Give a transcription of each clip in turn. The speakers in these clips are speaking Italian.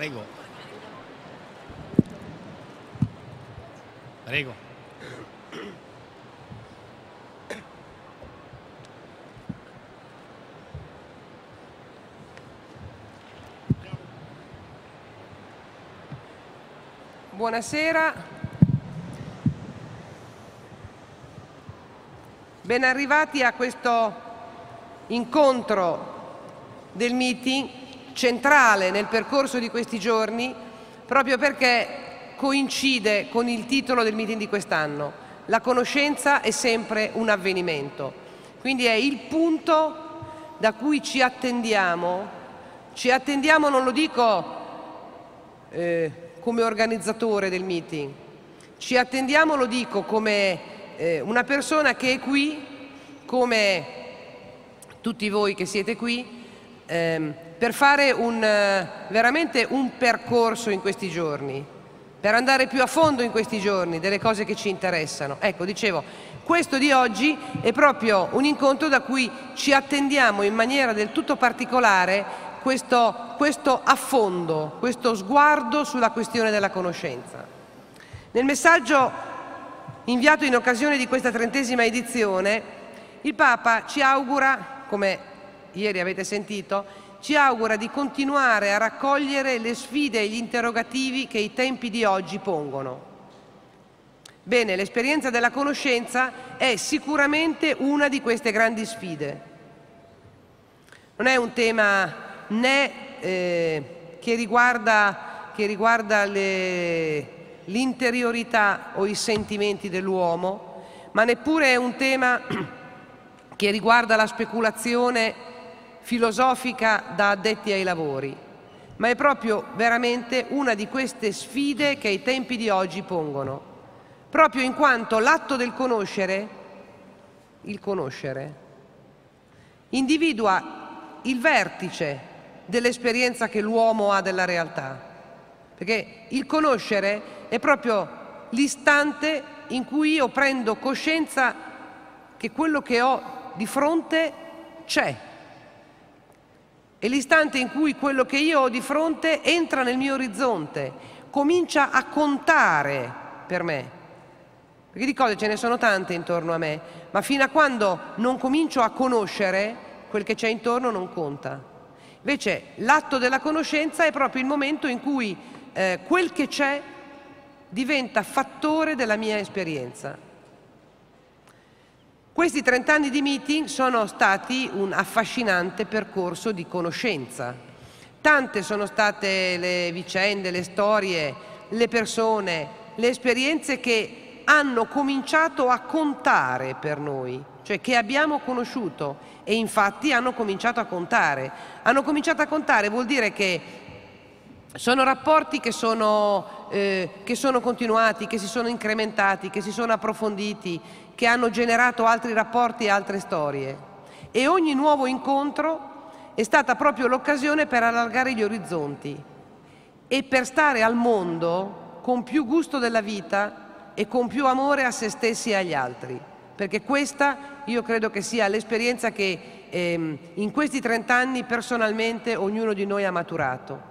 Prego. Prego. Buonasera. Ben arrivati a questo incontro del meeting centrale nel percorso di questi giorni proprio perché coincide con il titolo del meeting di quest'anno. La conoscenza è sempre un avvenimento. Quindi è il punto da cui ci attendiamo. Ci attendiamo, non lo dico eh, come organizzatore del meeting, ci attendiamo, lo dico, come eh, una persona che è qui, come tutti voi che siete qui, ehm, per fare un, eh, veramente un percorso in questi giorni, per andare più a fondo in questi giorni delle cose che ci interessano. Ecco, dicevo, questo di oggi è proprio un incontro da cui ci attendiamo in maniera del tutto particolare questo, questo affondo, questo sguardo sulla questione della conoscenza. Nel messaggio inviato in occasione di questa trentesima edizione, il Papa ci augura, come ieri avete sentito, ci augura di continuare a raccogliere le sfide e gli interrogativi che i tempi di oggi pongono. Bene, l'esperienza della conoscenza è sicuramente una di queste grandi sfide. Non è un tema né eh, che riguarda, che riguarda l'interiorità o i sentimenti dell'uomo, ma neppure è un tema che riguarda la speculazione filosofica da addetti ai lavori, ma è proprio veramente una di queste sfide che i tempi di oggi pongono, proprio in quanto l'atto del conoscere, il conoscere, individua il vertice dell'esperienza che l'uomo ha della realtà, perché il conoscere è proprio l'istante in cui io prendo coscienza che quello che ho di fronte c'è è l'istante in cui quello che io ho di fronte entra nel mio orizzonte, comincia a contare per me. Perché di cose ce ne sono tante intorno a me, ma fino a quando non comincio a conoscere, quel che c'è intorno non conta. Invece l'atto della conoscenza è proprio il momento in cui eh, quel che c'è diventa fattore della mia esperienza. Questi 30 anni di meeting sono stati un affascinante percorso di conoscenza. Tante sono state le vicende, le storie, le persone, le esperienze che hanno cominciato a contare per noi, cioè che abbiamo conosciuto e infatti hanno cominciato a contare. Hanno cominciato a contare vuol dire che sono rapporti che sono, eh, che sono, continuati, che si sono incrementati, che si sono approfonditi, che hanno generato altri rapporti e altre storie. E ogni nuovo incontro è stata proprio l'occasione per allargare gli orizzonti e per stare al mondo con più gusto della vita e con più amore a se stessi e agli altri. Perché questa io credo che sia l'esperienza che ehm, in questi 30 anni personalmente ognuno di noi ha maturato.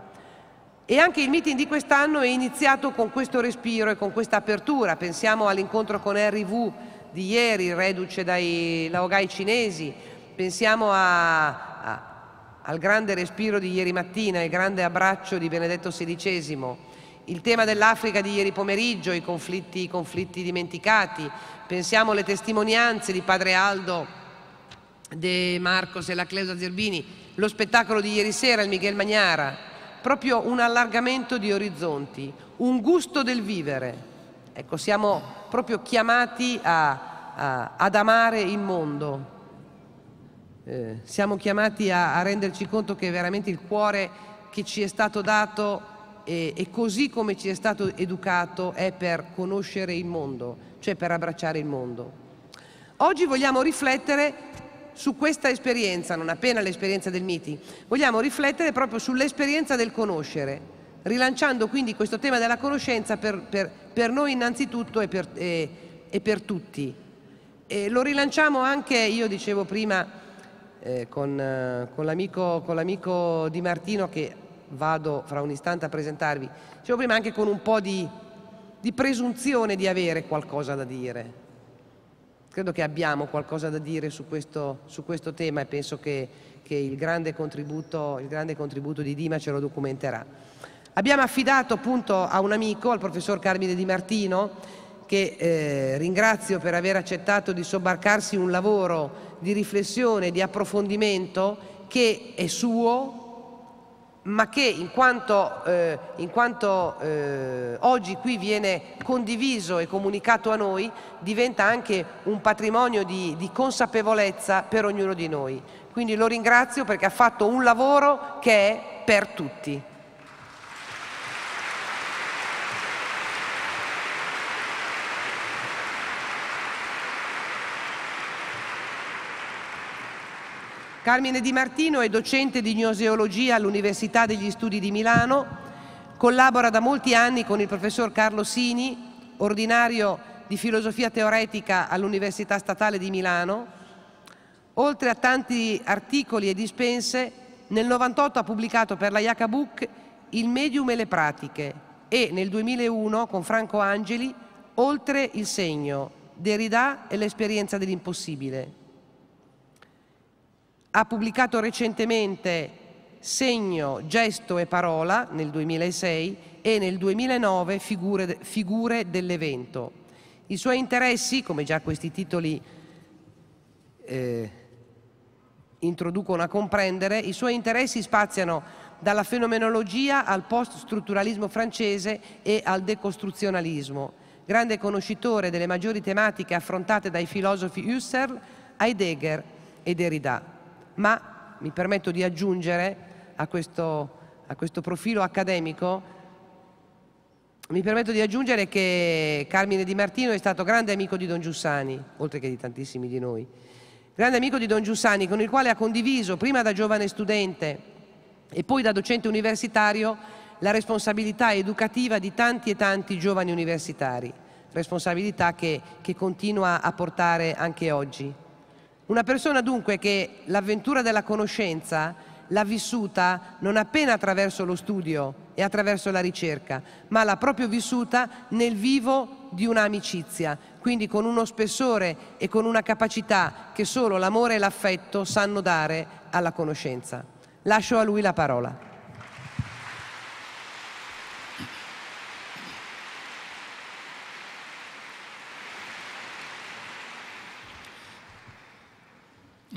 E anche il meeting di quest'anno è iniziato con questo respiro e con questa apertura. Pensiamo all'incontro con Henry Wu di ieri, reduce dai laogai cinesi. Pensiamo a, a, al grande respiro di ieri mattina, il grande abbraccio di Benedetto XVI. Il tema dell'Africa di ieri pomeriggio, i conflitti, i conflitti dimenticati. Pensiamo alle testimonianze di Padre Aldo, De Marcos e la Cleusa Zerbini. Lo spettacolo di ieri sera, il Miguel Magnara proprio un allargamento di orizzonti, un gusto del vivere. Ecco, siamo proprio chiamati a, a, ad amare il mondo, eh, siamo chiamati a, a, renderci conto che veramente il cuore che ci è stato dato e, e così come ci è stato educato è per conoscere il mondo, cioè per abbracciare il mondo. Oggi vogliamo riflettere su questa esperienza, non appena l'esperienza del meeting, vogliamo riflettere proprio sull'esperienza del conoscere, rilanciando quindi questo tema della conoscenza per, per, per noi innanzitutto e per, eh, e per tutti. E lo rilanciamo anche, io dicevo prima, eh, con, con l'amico Di Martino che vado fra un istante a presentarvi, dicevo prima anche con un po' di, di presunzione di avere qualcosa da dire, credo che abbiamo qualcosa da dire su questo, su questo tema e penso che, che il, grande il, grande contributo, di Dima ce lo documenterà. Abbiamo affidato appunto a un amico, al professor Carmine Di Martino, che eh, ringrazio per aver accettato di sobbarcarsi un lavoro di riflessione, di approfondimento che è suo, ma che in quanto, eh, in quanto eh, oggi qui viene condiviso e comunicato a noi, diventa anche un patrimonio di, di consapevolezza per ognuno di noi. Quindi lo ringrazio perché ha fatto un lavoro che è per tutti. Carmine Di Martino è docente di gnoseologia all'Università degli Studi di Milano, collabora da molti anni con il professor Carlo Sini, ordinario di filosofia teoretica all'Università Statale di Milano. Oltre a tanti articoli e dispense, nel 1998 ha pubblicato per la Iacabuc Il medium e le pratiche e nel 2001 con Franco Angeli Oltre il segno, Derrida e l'esperienza dell'impossibile ha pubblicato recentemente Segno, gesto e parola nel 2006 e nel 2009 Figure, figure dell'evento. I suoi interessi, come già questi titoli eh, introducono a comprendere, i suoi interessi spaziano dalla fenomenologia al post-strutturalismo francese e al decostruzionalismo. Grande conoscitore delle maggiori tematiche affrontate dai filosofi Husserl, Heidegger e Derrida ma mi permetto di aggiungere a questo, a questo profilo accademico, mi permetto di aggiungere che Carmine Di Martino è stato grande amico di Don Giussani, oltre che di tantissimi di noi, grande amico di Don Giussani con il quale ha condiviso prima da giovane studente e poi da docente universitario la responsabilità educativa di tanti e tanti giovani universitari, responsabilità che, che continua a portare anche oggi. Una persona dunque che l'avventura della conoscenza l'ha vissuta non appena attraverso lo studio e attraverso la ricerca, ma l'ha proprio vissuta nel vivo di un'amicizia, quindi con uno spessore e con una capacità che solo l'amore e l'affetto sanno dare alla conoscenza. Lascio a lui la parola.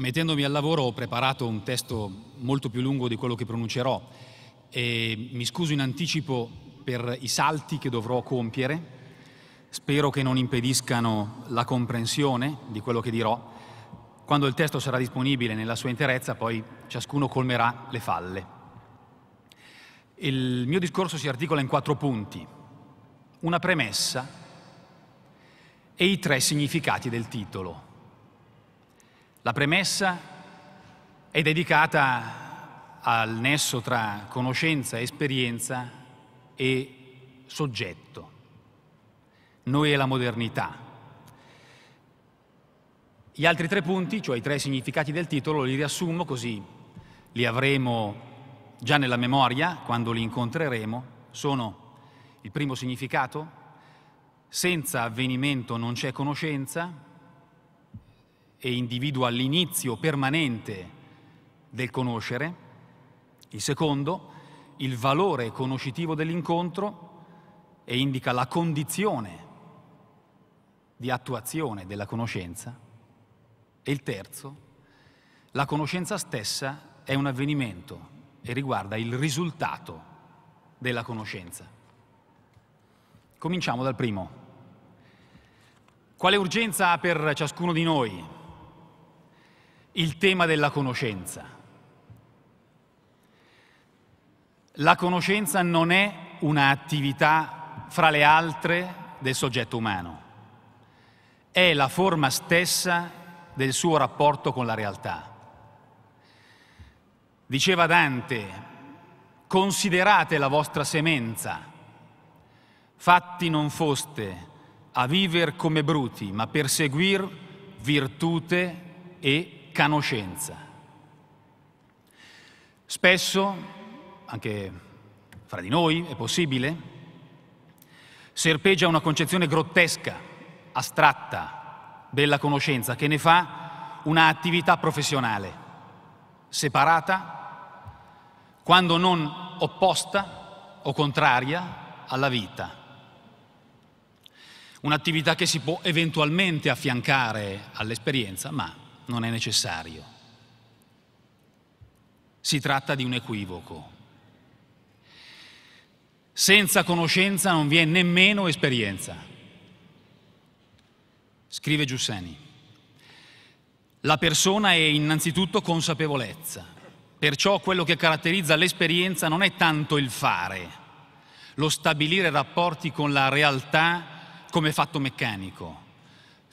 mettendomi al lavoro ho preparato un testo molto più lungo di quello che pronuncerò e mi scuso in anticipo per i salti che dovrò compiere, spero che non impediscano la comprensione di quello che dirò. Quando il testo sarà disponibile nella sua interezza poi ciascuno colmerà le falle. Il mio discorso si articola in quattro punti, una premessa e i tre significati del titolo. La premessa è dedicata al nesso tra conoscenza, esperienza e soggetto, noi e la modernità. Gli altri tre punti, cioè i tre significati del titolo, li riassumo così li avremo già nella memoria quando li incontreremo. Sono il primo significato, senza avvenimento non c'è conoscenza, e individua l'inizio permanente del conoscere. Il secondo, il valore conoscitivo dell'incontro e indica la condizione di attuazione della conoscenza. E il terzo, la conoscenza stessa è un avvenimento e riguarda il risultato della conoscenza. Cominciamo dal primo. Quale urgenza ha per ciascuno di noi il tema della conoscenza. La conoscenza non è un'attività fra le altre del soggetto umano, è la forma stessa del suo rapporto con la realtà. Diceva Dante, considerate la vostra semenza, fatti non foste a viver come bruti, ma perseguir virtute e canoscenza. Spesso, anche fra di noi è possibile, serpeggia una concezione grottesca, astratta, della conoscenza che ne fa un'attività professionale, separata, quando non opposta o contraria alla vita un'attività che si può eventualmente affiancare all'esperienza, ma non è necessario. Si tratta di un equivoco. Senza conoscenza non vi è nemmeno esperienza. Scrive Giussani. La persona è innanzitutto consapevolezza, perciò quello che caratterizza l'esperienza non è tanto il fare, lo stabilire rapporti con la realtà come fatto meccanico,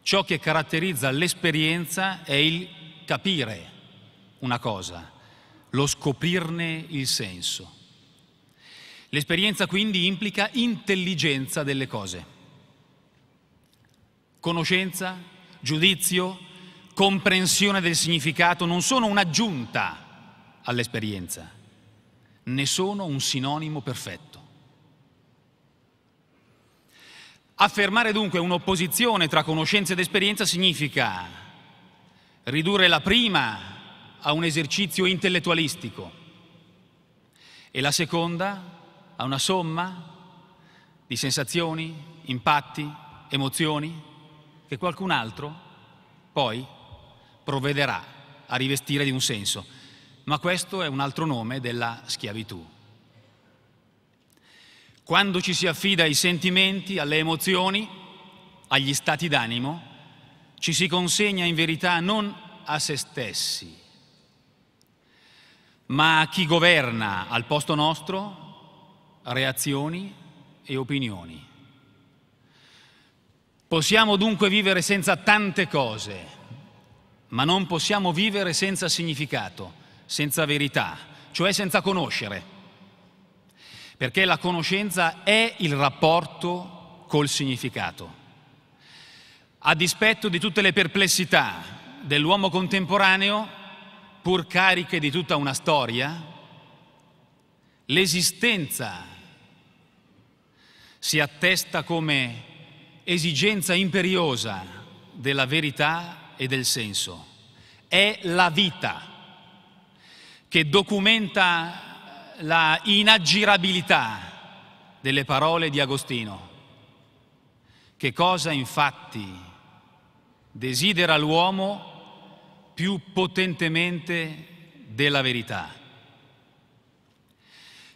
Ciò che caratterizza l'esperienza è il capire una cosa, lo scoprirne il senso. L'esperienza quindi implica intelligenza delle cose, conoscenza, giudizio, comprensione del significato non sono un'aggiunta all'esperienza, ne sono un sinonimo perfetto. Affermare dunque un'opposizione tra conoscenza ed esperienza significa ridurre la prima a un esercizio intellettualistico e la seconda a una somma di sensazioni, impatti, emozioni che qualcun altro poi provvederà a rivestire di un senso. Ma questo è un altro nome della schiavitù. Quando ci si affida ai sentimenti, alle emozioni, agli stati d'animo, ci si consegna in verità non a se stessi, ma a chi governa al posto nostro reazioni e opinioni. Possiamo dunque vivere senza tante cose, ma non possiamo vivere senza significato, senza verità, cioè senza conoscere perché la conoscenza è il rapporto col significato. A dispetto di tutte le perplessità dell'uomo contemporaneo, pur cariche di tutta una storia, l'esistenza si attesta come esigenza imperiosa della verità e del senso. È la vita che documenta la inaggirabilità delle parole di Agostino. Che cosa infatti desidera l'uomo più potentemente della verità?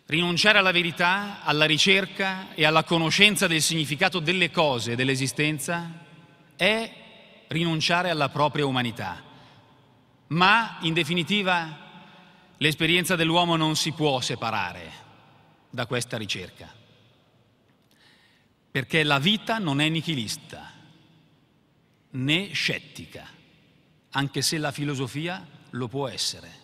Rinunciare alla verità, alla ricerca e alla conoscenza del significato delle cose e dell'esistenza è rinunciare alla propria umanità, ma in definitiva L'esperienza dell'uomo non si può separare da questa ricerca, perché la vita non è nichilista né scettica, anche se la filosofia lo può essere.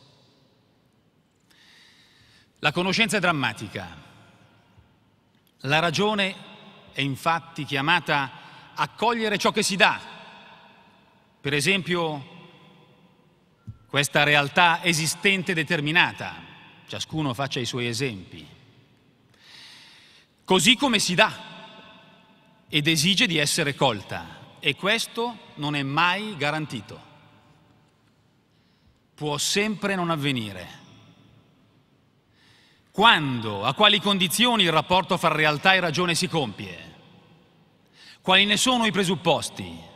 La conoscenza è drammatica. La ragione è infatti chiamata a cogliere ciò che si dà, per esempio questa realtà esistente determinata, ciascuno faccia i suoi esempi, così come si dà ed esige di essere colta e questo non è mai garantito, può sempre non avvenire. Quando, a quali condizioni il rapporto fra realtà e ragione si compie? Quali ne sono i presupposti?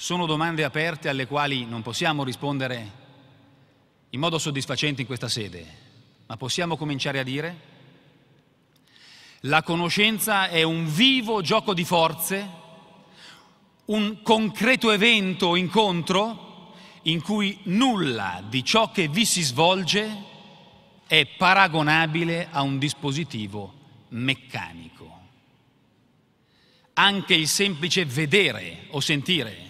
sono domande aperte alle quali non possiamo rispondere in modo soddisfacente in questa sede, ma possiamo cominciare a dire la conoscenza è un vivo gioco di forze, un concreto evento o incontro in cui nulla di ciò che vi si svolge è paragonabile a un dispositivo meccanico. Anche il semplice vedere o sentire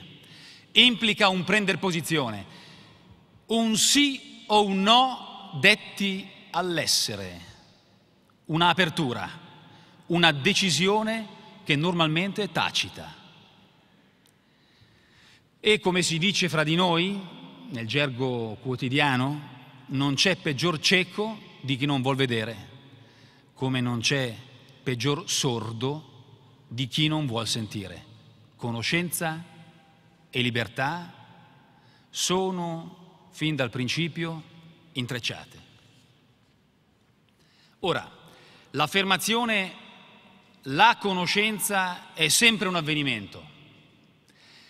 implica un prendere posizione, un sì o un no detti all'essere, un'apertura, una decisione che normalmente è tacita. E come si dice fra di noi, nel gergo quotidiano, non c'è peggior cieco di chi non vuol vedere, come non c'è peggior sordo di chi non vuol sentire. Conoscenza e libertà sono fin dal principio intrecciate. Ora, l'affermazione la conoscenza è sempre un avvenimento,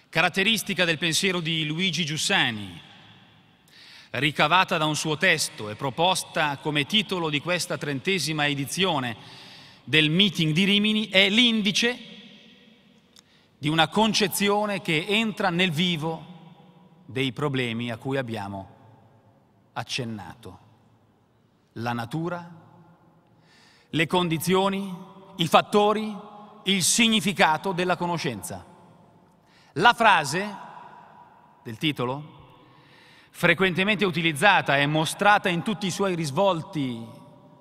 caratteristica del pensiero di Luigi Giussani, ricavata da un suo testo e proposta come titolo di questa trentesima edizione del meeting di Rimini, è l'indice di una concezione che entra nel vivo dei problemi a cui abbiamo accennato. La natura, le condizioni, i fattori, il significato della conoscenza. La frase del titolo, frequentemente utilizzata e mostrata in tutti i suoi risvolti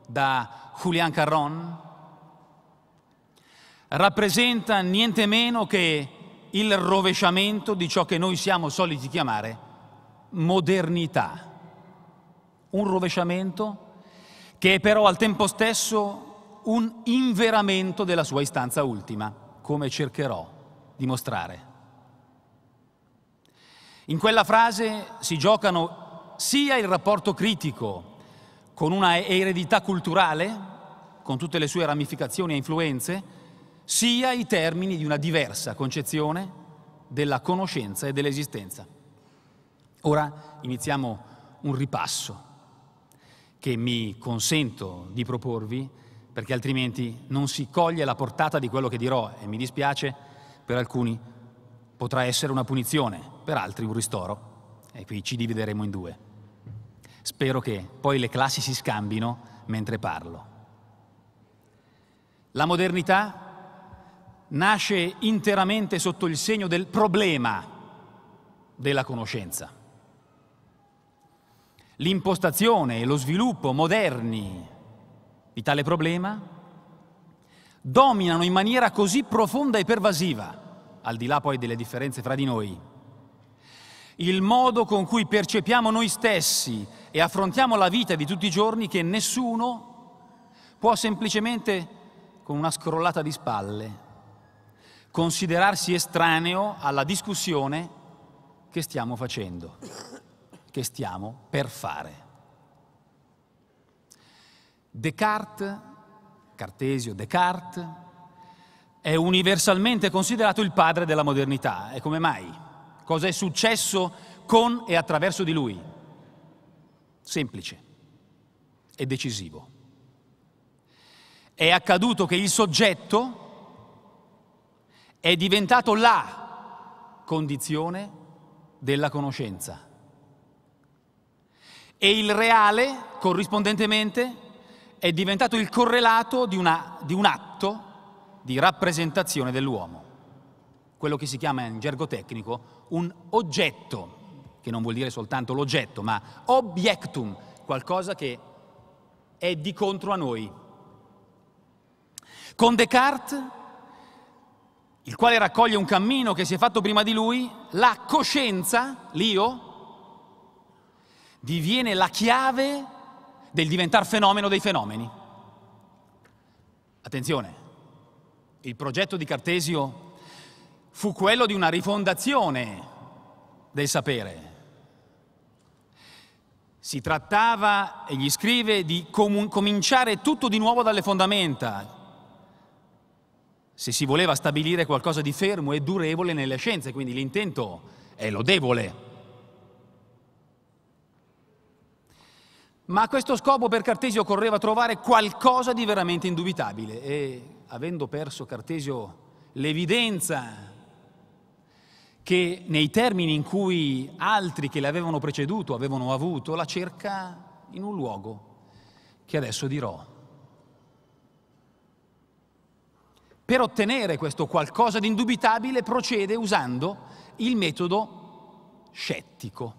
da Julian Carron, rappresenta niente meno che il rovesciamento di ciò che noi siamo soliti chiamare modernità. Un rovesciamento che è però al tempo stesso un inveramento della sua istanza ultima, come cercherò di mostrare. In quella frase si giocano sia il rapporto critico con una eredità culturale, con tutte le sue ramificazioni e influenze, sia i termini di una diversa concezione della conoscenza e dell'esistenza. Ora iniziamo un ripasso che mi consento di proporvi perché altrimenti non si coglie la portata di quello che dirò e mi dispiace, per alcuni potrà essere una punizione, per altri un ristoro e qui ci divideremo in due. Spero che poi le classi si scambino mentre parlo. La modernità nasce interamente sotto il segno del problema della conoscenza. L'impostazione e lo sviluppo moderni di tale problema dominano in maniera così profonda e pervasiva, al di là poi delle differenze fra di noi, il modo con cui percepiamo noi stessi e affrontiamo la vita di tutti i giorni che nessuno può semplicemente, con una scrollata di spalle, considerarsi estraneo alla discussione che stiamo facendo, che stiamo per fare. Descartes, Cartesio Descartes, è universalmente considerato il padre della modernità. E come mai? Cosa è successo con e attraverso di lui? Semplice e decisivo. È accaduto che il soggetto, è diventato la condizione della conoscenza. E il reale, corrispondentemente, è diventato il correlato di, una, di un atto di rappresentazione dell'uomo, quello che si chiama in gergo tecnico un oggetto, che non vuol dire soltanto l'oggetto, ma objectum, qualcosa che è di contro a noi. Con Descartes il quale raccoglie un cammino che si è fatto prima di lui, la coscienza, l'io, diviene la chiave del diventare fenomeno dei fenomeni. Attenzione, il progetto di Cartesio fu quello di una rifondazione del sapere. Si trattava, egli scrive, di com- cominciare tutto di nuovo dalle fondamenta, se si voleva stabilire qualcosa di fermo e durevole nelle scienze, quindi l'intento è lodevole. Ma a questo scopo per Cartesio occorreva trovare qualcosa di veramente indubitabile e avendo perso Cartesio l'evidenza che nei termini in cui altri che l'avevano preceduto avevano avuto, la cerca in un luogo che adesso dirò. Per ottenere questo qualcosa di indubitabile procede usando il metodo scettico,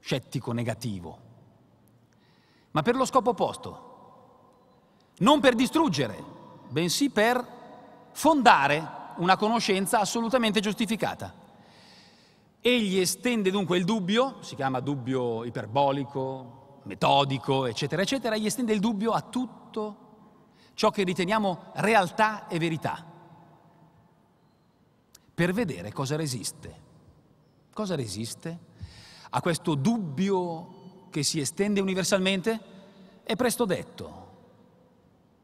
scettico negativo, ma per lo scopo opposto, non per distruggere, bensì per fondare una conoscenza assolutamente giustificata. Egli estende dunque il dubbio, si chiama dubbio iperbolico, metodico, eccetera, eccetera, egli estende il dubbio a tutto ciò che riteniamo realtà e verità, per vedere cosa resiste. Cosa resiste a questo dubbio che si estende universalmente? È presto detto,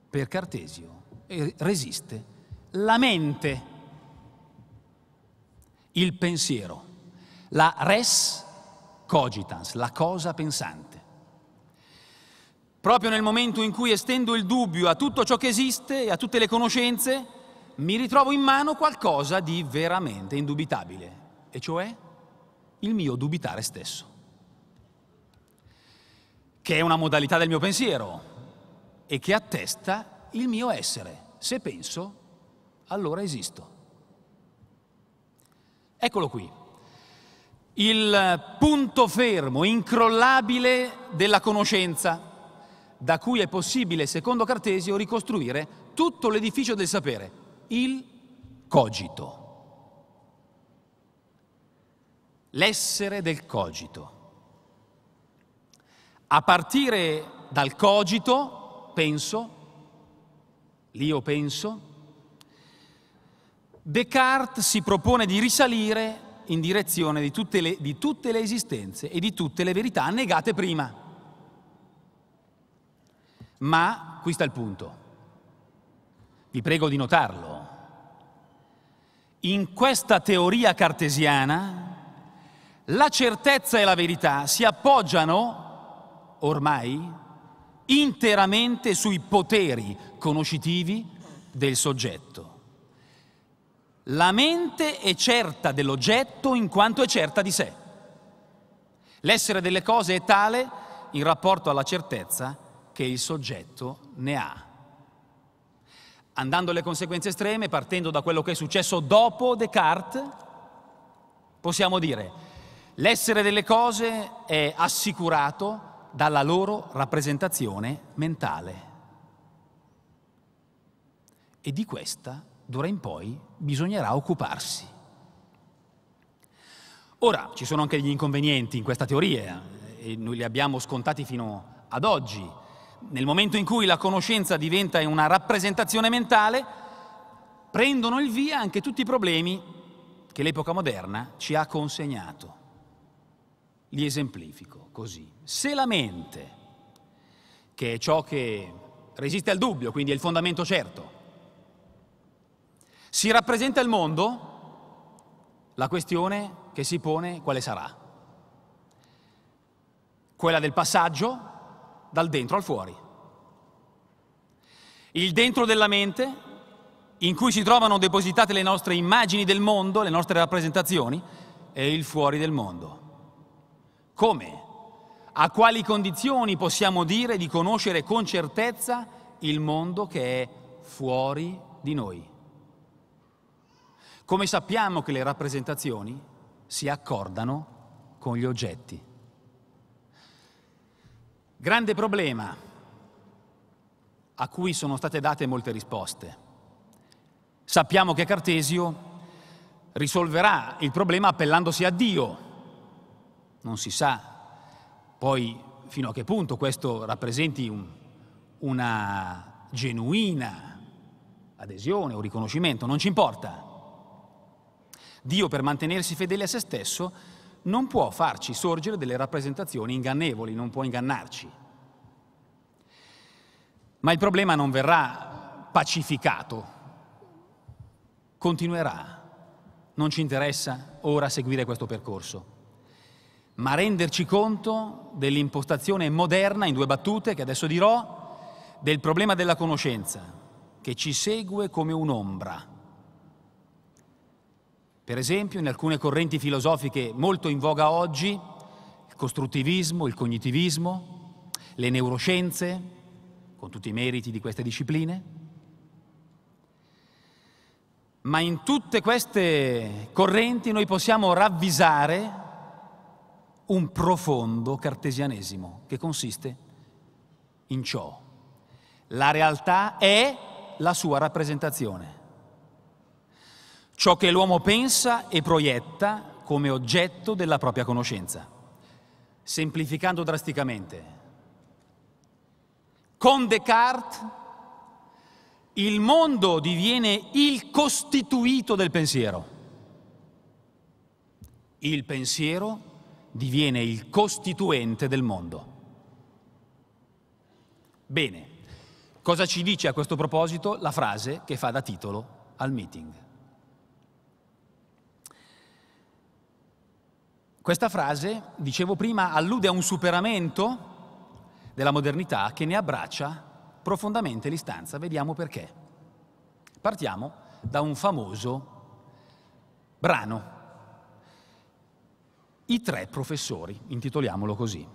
per Cartesio, eh, resiste la mente, il pensiero, la res cogitans, la cosa pensante. Proprio nel momento in cui estendo il dubbio a tutto ciò che esiste e a tutte le conoscenze, mi ritrovo in mano qualcosa di veramente indubitabile, e cioè il mio dubitare stesso, che è una modalità del mio pensiero e che attesta il mio essere. Se penso, allora esisto. Eccolo qui, il punto fermo, incrollabile della conoscenza da cui è possibile, secondo Cartesio, ricostruire tutto l'edificio del sapere, il cogito. L'essere del cogito. A partire dal cogito, penso, l'io penso, Descartes si propone di risalire in direzione di tutte, le, di tutte le esistenze e di tutte le verità negate prima. Ma qui sta il punto. Vi prego di notarlo. In questa teoria cartesiana la certezza e la verità si appoggiano ormai interamente sui poteri conoscitivi del soggetto. La mente è certa dell'oggetto in quanto è certa di sé. L'essere delle cose è tale in rapporto alla certezza che il soggetto ne ha. Andando alle conseguenze estreme, partendo da quello che è successo dopo Descartes, possiamo dire l'essere delle cose è assicurato dalla loro rappresentazione mentale. E di questa, d'ora in poi, bisognerà occuparsi. Ora, ci sono anche degli inconvenienti in questa teoria, eh, e noi li abbiamo scontati fino ad oggi nel momento in cui la conoscenza diventa una rappresentazione mentale, prendono il via anche tutti i problemi che l'epoca moderna ci ha consegnato. Li esemplifico così. Se la mente, che è ciò che resiste al dubbio, quindi è il fondamento certo, si rappresenta il mondo, la questione che si pone quale sarà? Quella del passaggio dal dentro al fuori. Il dentro della mente, in cui si trovano depositate le nostre immagini del mondo, le nostre rappresentazioni, è il fuori del mondo. Come? A quali condizioni possiamo dire di conoscere con certezza il mondo che è fuori di noi? Come sappiamo che le rappresentazioni si accordano con gli oggetti? Grande problema a cui sono state date molte risposte. Sappiamo che Cartesio risolverà il problema appellandosi a Dio. Non si sa poi fino a che punto questo rappresenti un, una genuina adesione o riconoscimento, non ci importa. Dio per mantenersi fedele a se stesso non può farci sorgere delle rappresentazioni ingannevoli, non può ingannarci. Ma il problema non verrà pacificato, continuerà. Non ci interessa ora seguire questo percorso, ma renderci conto dell'impostazione moderna, in due battute che adesso dirò, del problema della conoscenza, che ci segue come un'ombra per esempio, in alcune correnti filosofiche molto in voga oggi, il costruttivismo, il cognitivismo, le neuroscienze, con tutti i meriti di queste discipline, ma in tutte queste correnti noi possiamo ravvisare un profondo cartesianesimo che consiste in ciò. La realtà è la sua rappresentazione ciò che l'uomo pensa e proietta come oggetto della propria conoscenza. Semplificando drasticamente, con Descartes il mondo diviene il costituito del pensiero. Il pensiero diviene il costituente del mondo. Bene, cosa ci dice a questo proposito la frase che fa da titolo al meeting? Questa frase, dicevo prima, allude a un superamento della modernità che ne abbraccia profondamente l'istanza. Vediamo perché. Partiamo da un famoso brano. I tre professori, intitoliamolo così.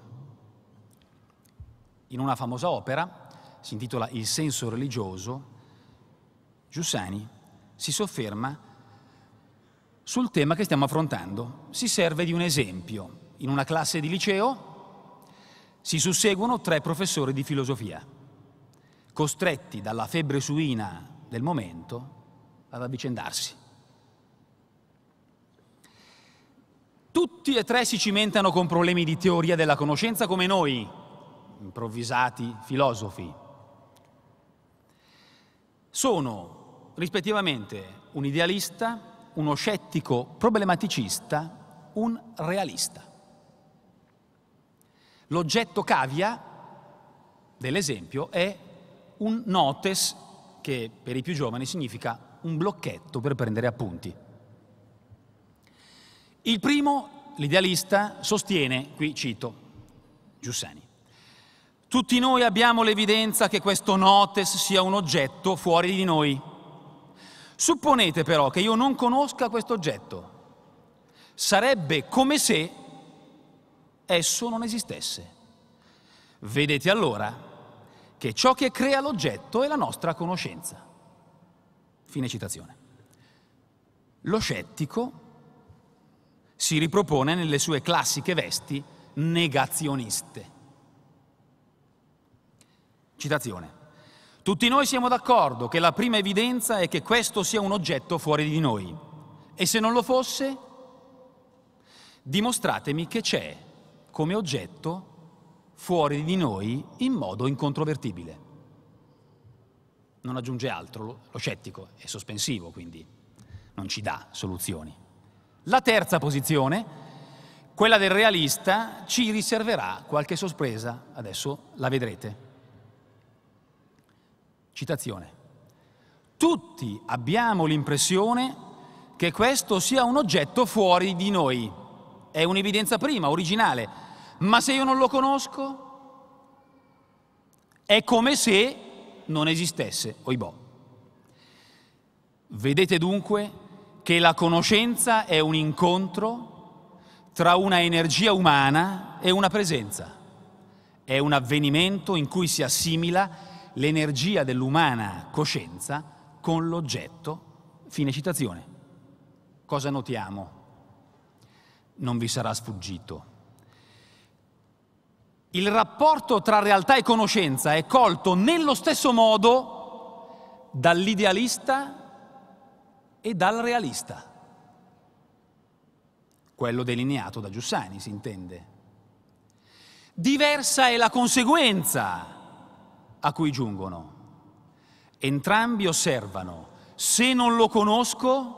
In una famosa opera, si intitola Il senso religioso, Giussani si sofferma sul tema che stiamo affrontando. Si serve di un esempio. In una classe di liceo si susseguono tre professori di filosofia, costretti dalla febbre suina del momento ad avvicendarsi. Tutti e tre si cimentano con problemi di teoria della conoscenza come noi, improvvisati filosofi. Sono rispettivamente un idealista, uno scettico problematicista, un realista. L'oggetto cavia dell'esempio è un notes, che per i più giovani significa un blocchetto per prendere appunti. Il primo, l'idealista, sostiene, qui cito Giussani, tutti noi abbiamo l'evidenza che questo notes sia un oggetto fuori di noi, Supponete però che io non conosca questo oggetto. Sarebbe come se esso non esistesse. Vedete allora che ciò che crea l'oggetto è la nostra conoscenza. Fine citazione. Lo scettico si ripropone nelle sue classiche vesti negazioniste. Citazione. Tutti noi siamo d'accordo che la prima evidenza è che questo sia un oggetto fuori di noi. E se non lo fosse, dimostratemi che c'è come oggetto fuori di noi in modo incontrovertibile. Non aggiunge altro, lo scettico è sospensivo, quindi non ci dà soluzioni. La terza posizione quella del realista ci riserverà qualche sorpresa, adesso la vedrete. Citazione. Tutti abbiamo l'impressione che questo sia un oggetto fuori di noi. È un'evidenza prima, originale. Ma se io non lo conosco, è come se non esistesse, oibò. Vedete dunque che la conoscenza è un incontro tra una energia umana e una presenza. È un avvenimento in cui si assimila l'energia dell'umana coscienza con l'oggetto, fine citazione. Cosa notiamo? Non vi sarà sfuggito. Il rapporto tra realtà e conoscenza è colto nello stesso modo dall'idealista e dal realista. Quello delineato da Giussani, si intende diversa è la conseguenza a cui giungono. Entrambi osservano, se non lo conosco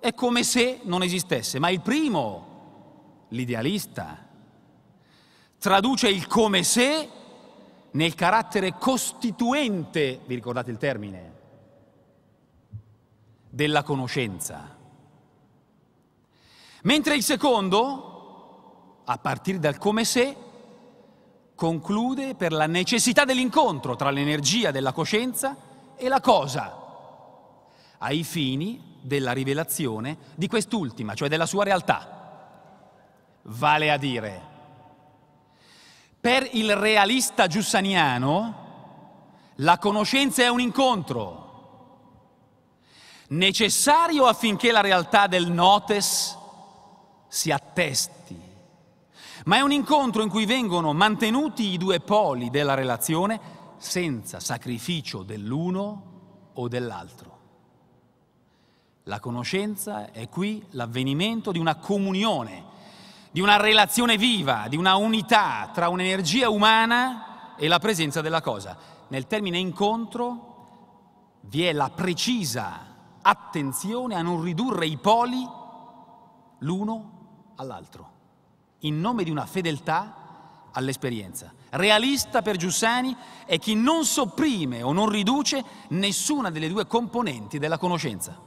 è come se non esistesse, ma il primo, l'idealista, traduce il come se nel carattere costituente, vi ricordate il termine, della conoscenza. Mentre il secondo, a partire dal come se, conclude per la necessità dell'incontro tra l'energia della coscienza e la cosa, ai fini della rivelazione di quest'ultima, cioè della sua realtà. Vale a dire, per il realista giussaniano, la conoscenza è un incontro necessario affinché la realtà del notes si attesti ma è un incontro in cui vengono mantenuti i due poli della relazione senza sacrificio dell'uno o dell'altro. La conoscenza è qui l'avvenimento di una comunione, di una relazione viva, di una unità tra un'energia umana e la presenza della cosa. Nel termine incontro vi è la precisa attenzione a non ridurre i poli l'uno all'altro in nome di una fedeltà all'esperienza. Realista per Giussani è chi non sopprime o non riduce nessuna delle due componenti della conoscenza.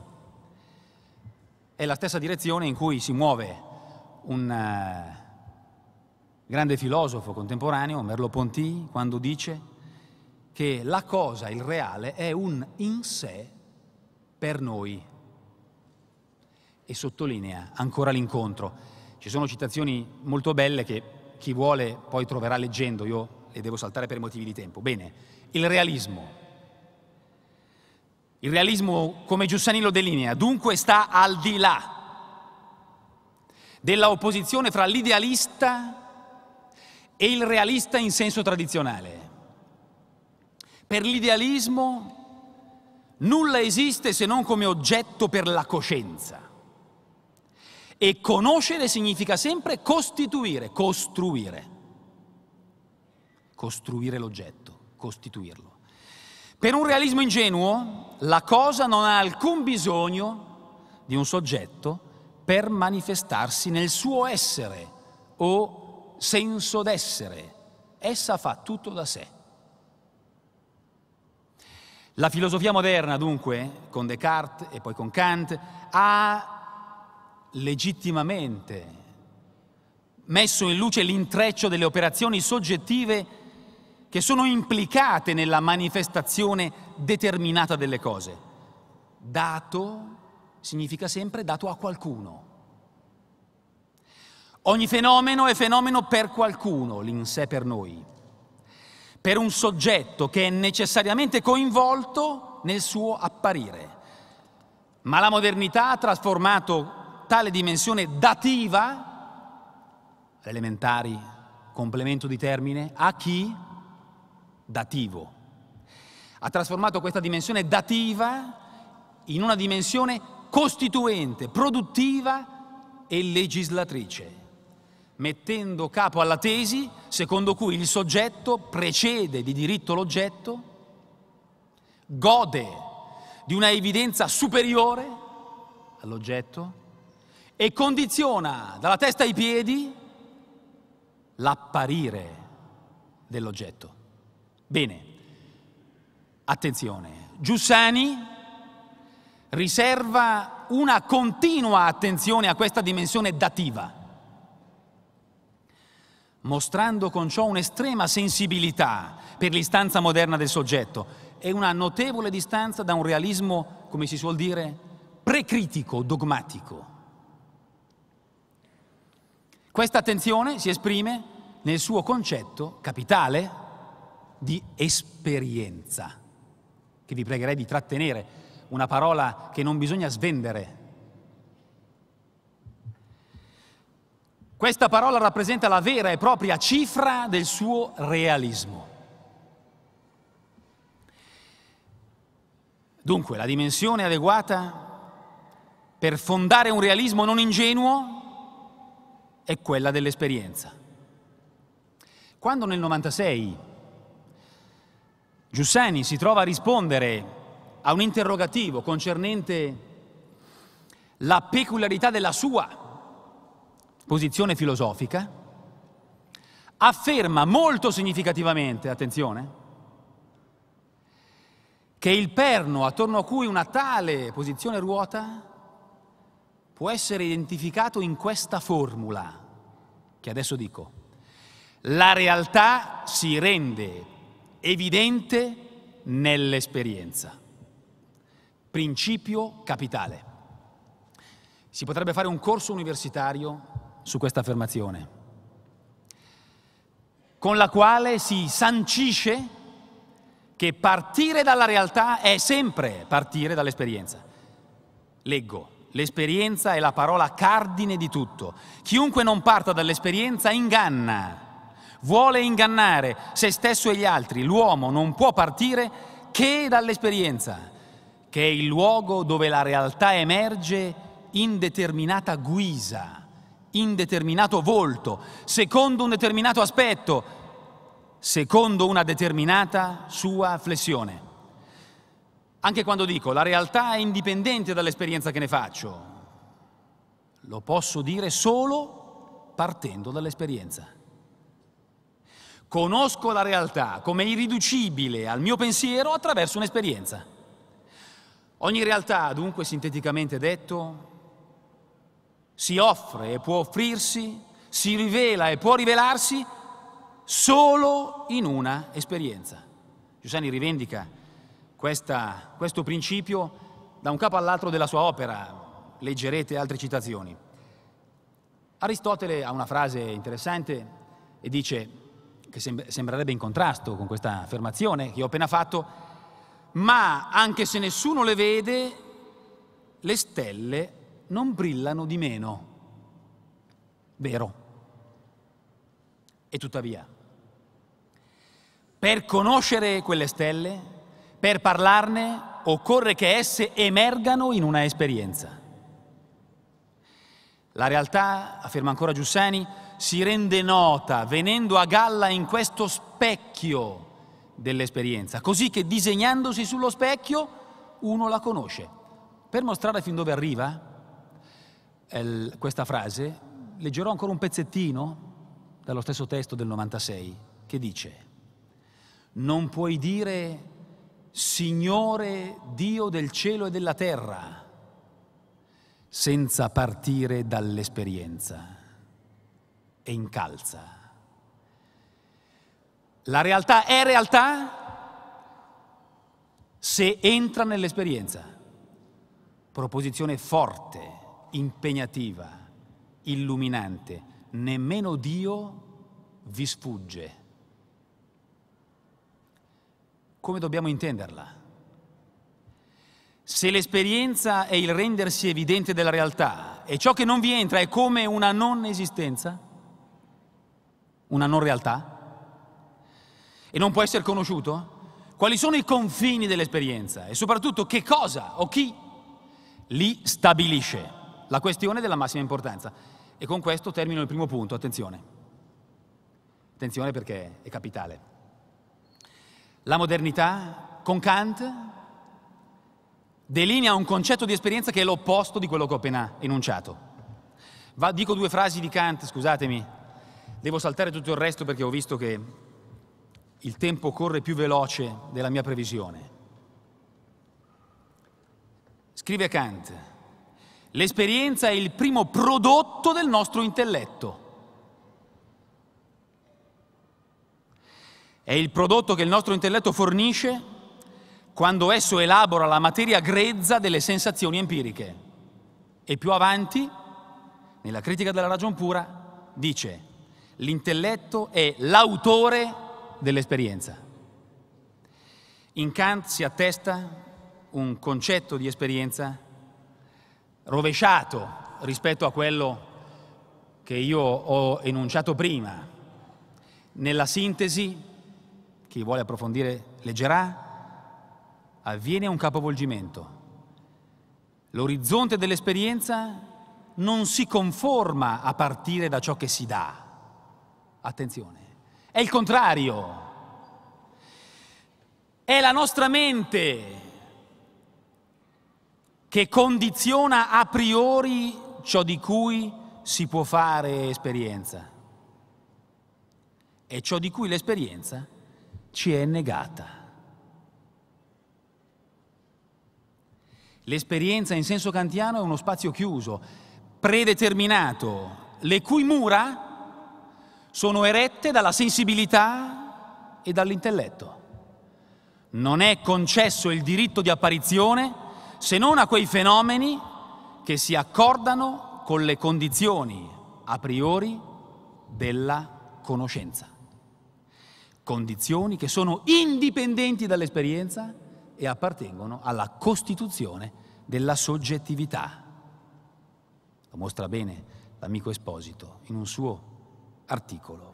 È la stessa direzione in cui si muove un eh, grande filosofo contemporaneo, Merleau-Ponty, quando dice che la cosa, il reale, è un in sé per noi. E sottolinea ancora l'incontro ci sono citazioni molto belle che chi vuole poi troverà leggendo, io le devo saltare per motivi di tempo. Bene, il realismo. Il realismo, come Giussani lo delinea, dunque sta al di là della opposizione tra l'idealista e il realista in senso tradizionale. Per l'idealismo nulla esiste se non come oggetto per la coscienza. E conoscere significa sempre costituire, costruire. Costruire l'oggetto, costituirlo. Per un realismo ingenuo, la cosa non ha alcun bisogno di un soggetto per manifestarsi nel suo essere o senso d'essere. Essa fa tutto da sé. La filosofia moderna, dunque, con Descartes e poi con Kant, ha legittimamente messo in luce l'intreccio delle operazioni soggettive che sono implicate nella manifestazione determinata delle cose. Dato significa sempre dato a qualcuno. Ogni fenomeno è fenomeno per qualcuno, l'in sé per noi, per un soggetto che è necessariamente coinvolto nel suo apparire. Ma la modernità ha trasformato tale dimensione dativa, elementari, complemento di termine, a chi? Dativo. Ha trasformato questa dimensione dativa in una dimensione costituente, produttiva e legislatrice, mettendo capo alla tesi secondo cui il soggetto precede di diritto l'oggetto, gode di una evidenza superiore all'oggetto e condiziona dalla testa ai piedi l'apparire dell'oggetto. Bene, attenzione, Giussani riserva una continua attenzione a questa dimensione dativa, mostrando con ciò un'estrema sensibilità per l'istanza moderna del soggetto e una notevole distanza da un realismo, come si suol dire, precritico, dogmatico. Questa attenzione si esprime nel suo concetto capitale di esperienza, che vi pregherei di trattenere, una parola che non bisogna svendere. Questa parola rappresenta la vera e propria cifra del suo realismo. Dunque, la dimensione adeguata per fondare un realismo non ingenuo è quella dell'esperienza. Quando nel 96 Giussani si trova a rispondere a un interrogativo concernente la peculiarità della sua posizione filosofica, afferma molto significativamente, attenzione, che il perno attorno a cui una tale posizione ruota può essere identificato in questa formula, che adesso dico. La realtà si rende evidente nell'esperienza. Principio capitale. Si potrebbe fare un corso universitario su questa affermazione, con la quale si sancisce che partire dalla realtà è sempre partire dall'esperienza. Leggo L'esperienza è la parola cardine di tutto. Chiunque non parta dall'esperienza inganna, vuole ingannare se stesso e gli altri. L'uomo non può partire che dall'esperienza, che è il luogo dove la realtà emerge in determinata guisa, in determinato volto, secondo un determinato aspetto, secondo una determinata sua flessione. Anche quando dico la realtà è indipendente dall'esperienza che ne faccio, lo posso dire solo partendo dall'esperienza. Conosco la realtà come irriducibile al mio pensiero attraverso un'esperienza. Ogni realtà, dunque, sinteticamente detto, si offre e può offrirsi, si rivela e può rivelarsi solo in una esperienza. Giussani rivendica questa, questo principio da un capo all'altro della sua opera, leggerete altre citazioni. Aristotele ha una frase interessante e dice, che semb- sembrerebbe in contrasto con questa affermazione che ho appena fatto, ma anche se nessuno le vede, le stelle non brillano di meno. Vero. E tuttavia, per conoscere quelle stelle per parlarne occorre che esse emergano in una esperienza. La realtà, afferma ancora Giussani, si rende nota venendo a galla in questo specchio dell'esperienza, così che disegnandosi sullo specchio uno la conosce. Per mostrare fin dove arriva questa frase, leggerò ancora un pezzettino dallo stesso testo del 96 che dice, non puoi dire Signore Dio del cielo e della terra, senza partire dall'esperienza e incalza. La realtà è realtà se entra nell'esperienza. Proposizione forte, impegnativa, illuminante. Nemmeno Dio vi sfugge come dobbiamo intenderla? Se l'esperienza è il rendersi evidente della realtà e ciò che non vi entra è come una non esistenza, una non realtà, e non può essere conosciuto, quali sono i confini dell'esperienza e soprattutto che cosa o chi li stabilisce? La questione della massima importanza. E con questo termino il primo punto, attenzione. Attenzione perché è capitale la modernità con Kant delinea un concetto di esperienza che è l'opposto di quello che ho appena enunciato. Va, dico due frasi di Kant, scusatemi, devo saltare tutto il resto perché ho visto che il tempo corre più veloce della mia previsione. Scrive Kant, l'esperienza è il primo prodotto del nostro intelletto. è il prodotto che il nostro intelletto fornisce quando esso elabora la materia grezza delle sensazioni empiriche. E più avanti, nella critica della ragion pura, dice l'intelletto è l'autore dell'esperienza. In Kant si attesta un concetto di esperienza rovesciato rispetto a quello che io ho enunciato prima. Nella sintesi chi vuole approfondire leggerà, avviene un capovolgimento. L'orizzonte dell'esperienza non si conforma a partire da ciò che si dà. Attenzione, è il contrario. È la nostra mente che condiziona a priori ciò di cui si può fare esperienza e ciò di cui l'esperienza è ci è negata. L'esperienza in senso kantiano è uno spazio chiuso, predeterminato, le cui mura sono erette dalla sensibilità e dall'intelletto. Non è concesso il diritto di apparizione se non a quei fenomeni che si accordano con le condizioni a priori della conoscenza condizioni che sono indipendenti dall'esperienza e appartengono alla costituzione della soggettività. Lo mostra bene l'amico Esposito in un suo articolo.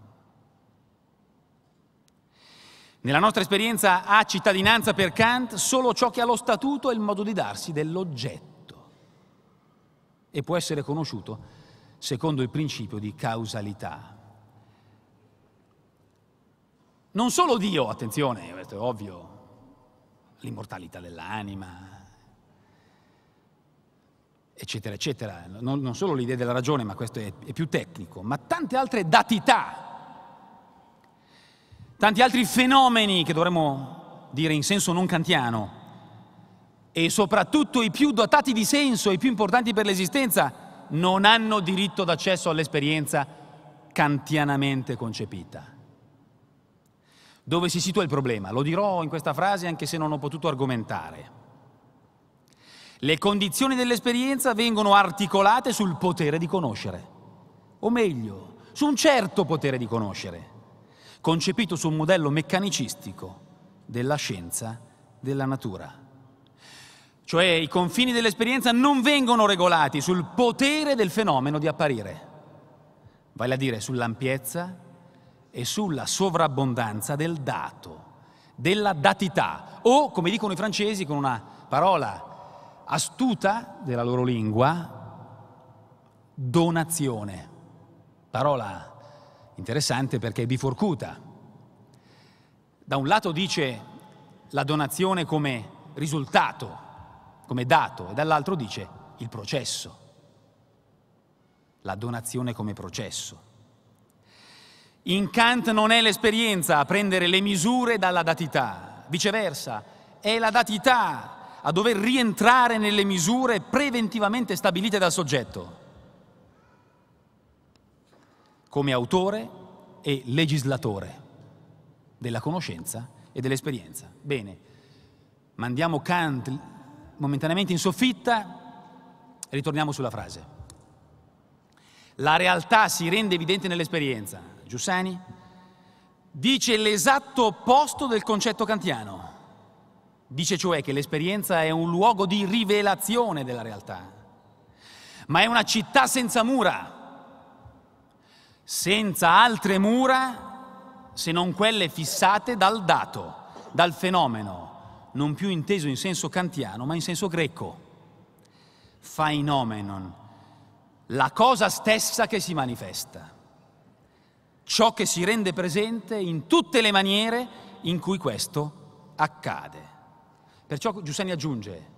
Nella nostra esperienza ha cittadinanza per Kant solo ciò che ha lo statuto e il modo di darsi dell'oggetto e può essere conosciuto secondo il principio di causalità. Non solo Dio, attenzione, questo è ovvio, l'immortalità dell'anima, eccetera, eccetera. Non, non, solo l'idea della ragione, ma questo è, è più tecnico, ma tante altre datità, tanti altri fenomeni che dovremmo dire in senso non kantiano e soprattutto i più dotati di senso, i più importanti per l'esistenza, non hanno diritto d'accesso all'esperienza kantianamente concepita dove si situa il problema. Lo dirò in questa frase anche se non ho potuto argomentare. Le condizioni dell'esperienza vengono articolate sul potere di conoscere, o meglio, su un certo potere di conoscere, concepito su un modello meccanicistico della scienza della natura. Cioè i confini dell'esperienza non vengono regolati sul potere del fenomeno di apparire, vale a dire sull'ampiezza e sulla sovrabbondanza del dato, della datità, o come dicono i francesi con una parola astuta della loro lingua, donazione. Parola interessante perché è biforcuta. Da un lato dice la donazione come risultato, come dato, e dall'altro dice il processo, la donazione come processo. In Kant non è l'esperienza a prendere le misure dalla datità, viceversa, è la datità a dover rientrare nelle misure preventivamente stabilite dal soggetto. Come autore e legislatore della conoscenza e dell'esperienza. Bene, mandiamo Kant momentaneamente in soffitta e ritorniamo sulla frase. La realtà si rende evidente nell'esperienza. Giussani, dice l'esatto opposto del concetto kantiano. Dice cioè che l'esperienza è un luogo di rivelazione della realtà, ma è una città senza mura, senza altre mura se non quelle fissate dal dato, dal fenomeno, non più inteso in senso kantiano, ma in senso greco. Phainemenon, la cosa stessa che si manifesta ciò che si rende presente in tutte le maniere in cui questo accade. Perciò Giussani aggiunge,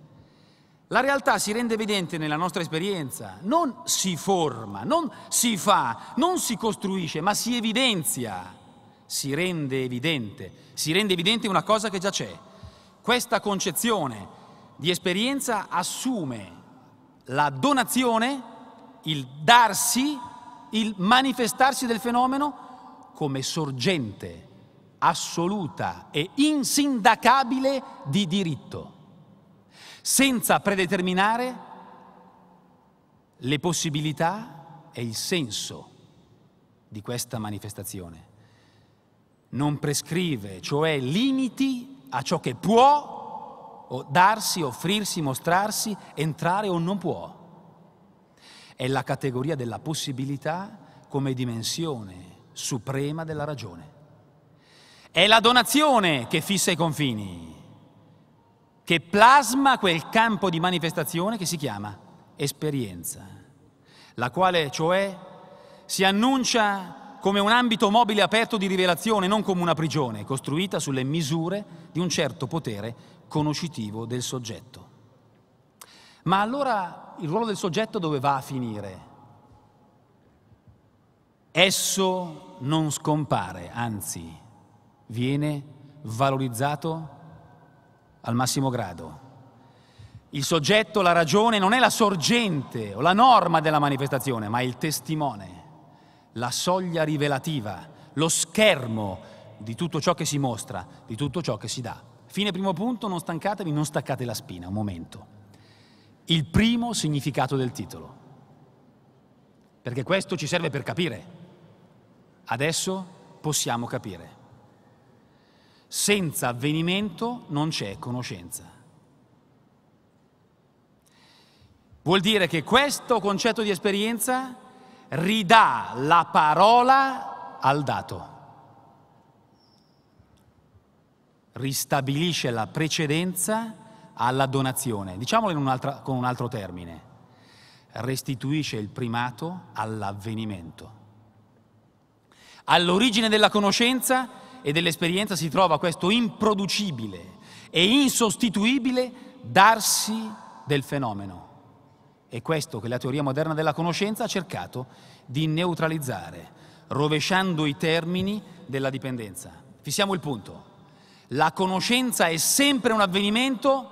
la realtà si rende evidente nella nostra esperienza, non si forma, non si fa, non si costruisce, ma si evidenzia, si rende evidente, si rende evidente una cosa che già c'è. Questa concezione di esperienza assume la donazione, il darsi, il manifestarsi del fenomeno come sorgente assoluta e insindacabile di diritto, senza predeterminare le possibilità e il senso di questa manifestazione. Non prescrive, cioè limiti a ciò che può o darsi, offrirsi, mostrarsi, entrare o non può. È la categoria della possibilità come dimensione suprema della ragione. È la donazione che fissa i confini, che plasma quel campo di manifestazione che si chiama esperienza, la quale cioè si annuncia come un ambito mobile aperto di rivelazione, non come una prigione, costruita sulle misure di un certo potere conoscitivo del soggetto. Ma allora il ruolo del soggetto dove va a finire? Esso non scompare, anzi viene valorizzato al massimo grado. Il soggetto, la ragione non è la sorgente o la norma della manifestazione, ma il testimone, la soglia rivelativa, lo schermo di tutto ciò che si mostra, di tutto ciò che si dà. Fine primo punto, non stancatevi, non staccate la spina, un momento. Il primo significato del titolo, perché questo ci serve per capire Adesso possiamo capire. Senza avvenimento non c'è conoscenza. Vuol dire che questo concetto di esperienza ridà la parola al dato, ristabilisce la precedenza alla donazione, diciamolo con un altro termine, restituisce il primato all'avvenimento. All'origine della conoscenza e dell'esperienza si trova questo improducibile e insostituibile darsi del fenomeno. È questo che la teoria moderna della conoscenza ha cercato di neutralizzare, rovesciando i termini della dipendenza. Fissiamo il punto. La conoscenza è sempre un avvenimento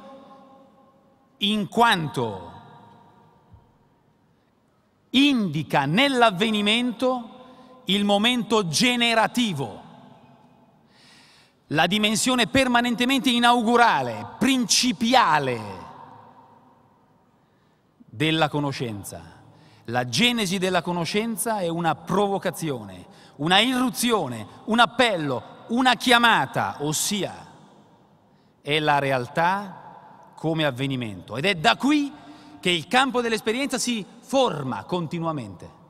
in quanto indica nell'avvenimento il momento generativo, la dimensione permanentemente inaugurale, principiale della conoscenza. La genesi della conoscenza è una provocazione, una irruzione, un appello, una chiamata, ossia è la realtà come avvenimento. Ed è da qui che il campo dell'esperienza si forma continuamente.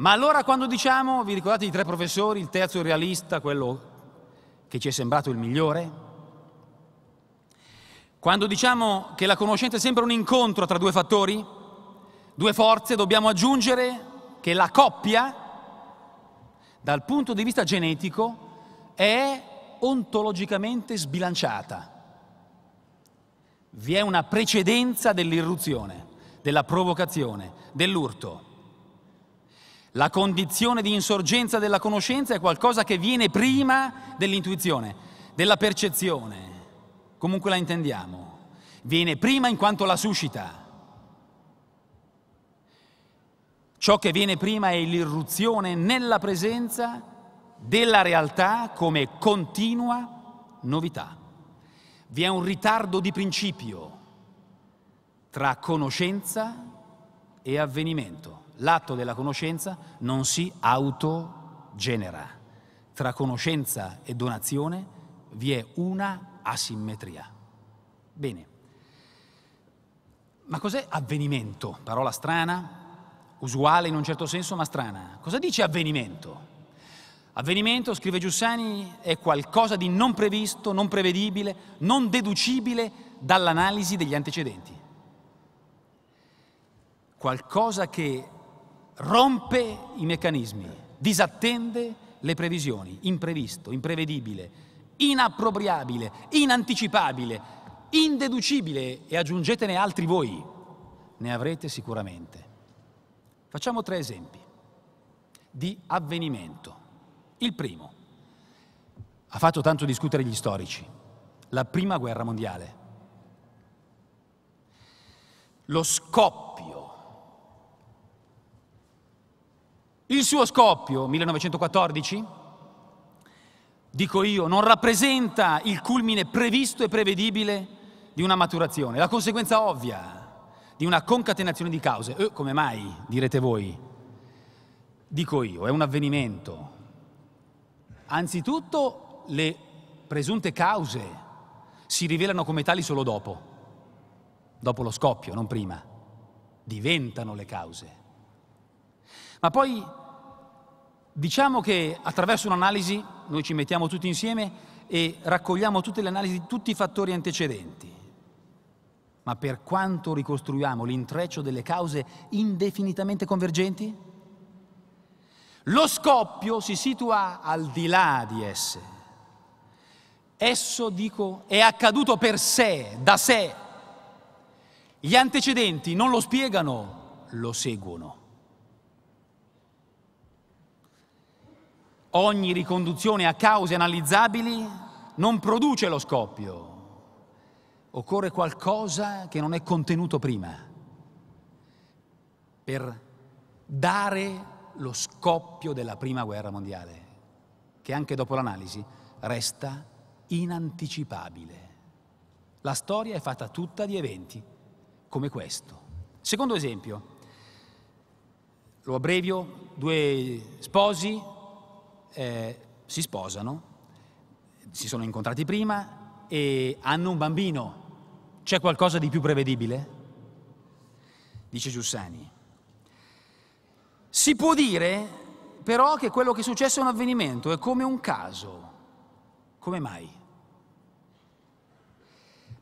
Ma allora quando diciamo, vi ricordate i tre professori, il terzo realista, quello che ci è sembrato il migliore? Quando diciamo che la conoscenza è sempre un incontro tra due fattori, due forze, dobbiamo aggiungere che la coppia, dal punto di vista genetico, è ontologicamente sbilanciata. Vi è una precedenza dell'irruzione, della provocazione, dell'urto. La condizione di insorgenza della conoscenza è qualcosa che viene prima dell'intuizione, della percezione, comunque la intendiamo. Viene prima in quanto la suscita. Ciò che viene prima è l'irruzione nella presenza della realtà come continua novità. Vi è un ritardo di principio tra conoscenza e avvenimento l'atto della conoscenza non si autogenera. Tra conoscenza e donazione vi è una asimmetria. Bene. Ma cos'è avvenimento? Parola strana, usuale in un certo senso, ma strana. Cosa dice avvenimento? Avvenimento, scrive Giussani, è qualcosa di non previsto, non prevedibile, non deducibile dall'analisi degli antecedenti. Qualcosa che rompe i meccanismi, disattende le previsioni, imprevisto, imprevedibile, inappropriabile, inanticipabile, indeducibile e aggiungetene altri voi, ne avrete sicuramente. Facciamo tre esempi di avvenimento. Il primo ha fatto tanto discutere gli storici, la prima guerra mondiale. Lo scopo Il suo scoppio, 1914, dico io, non rappresenta il culmine previsto e prevedibile di una maturazione, la conseguenza ovvia di una concatenazione di cause. E eh, come mai, direte voi? Dico io, è un avvenimento. Anzitutto le presunte cause si rivelano come tali solo dopo, dopo lo scoppio, non prima. Diventano le cause. Ma poi Diciamo che attraverso un'analisi noi ci mettiamo tutti insieme e raccogliamo tutte le analisi di tutti i fattori antecedenti. Ma per quanto ricostruiamo l'intreccio delle cause indefinitamente convergenti? Lo scoppio si situa al di là di esse. Esso, dico, è accaduto per sé, da sé. Gli antecedenti non lo spiegano, lo seguono. Ogni riconduzione a cause analizzabili non produce lo scoppio. Occorre qualcosa che non è contenuto prima per dare lo scoppio della prima guerra mondiale, che anche dopo l'analisi resta inanticipabile. La storia è fatta tutta di eventi come questo. Secondo esempio, lo abbrevio, due sposi eh, si sposano, si sono incontrati prima e hanno un bambino. C'è qualcosa di più prevedibile? Dice Giussani. Si può dire però che quello che è successo è un avvenimento, è come un caso. Come mai?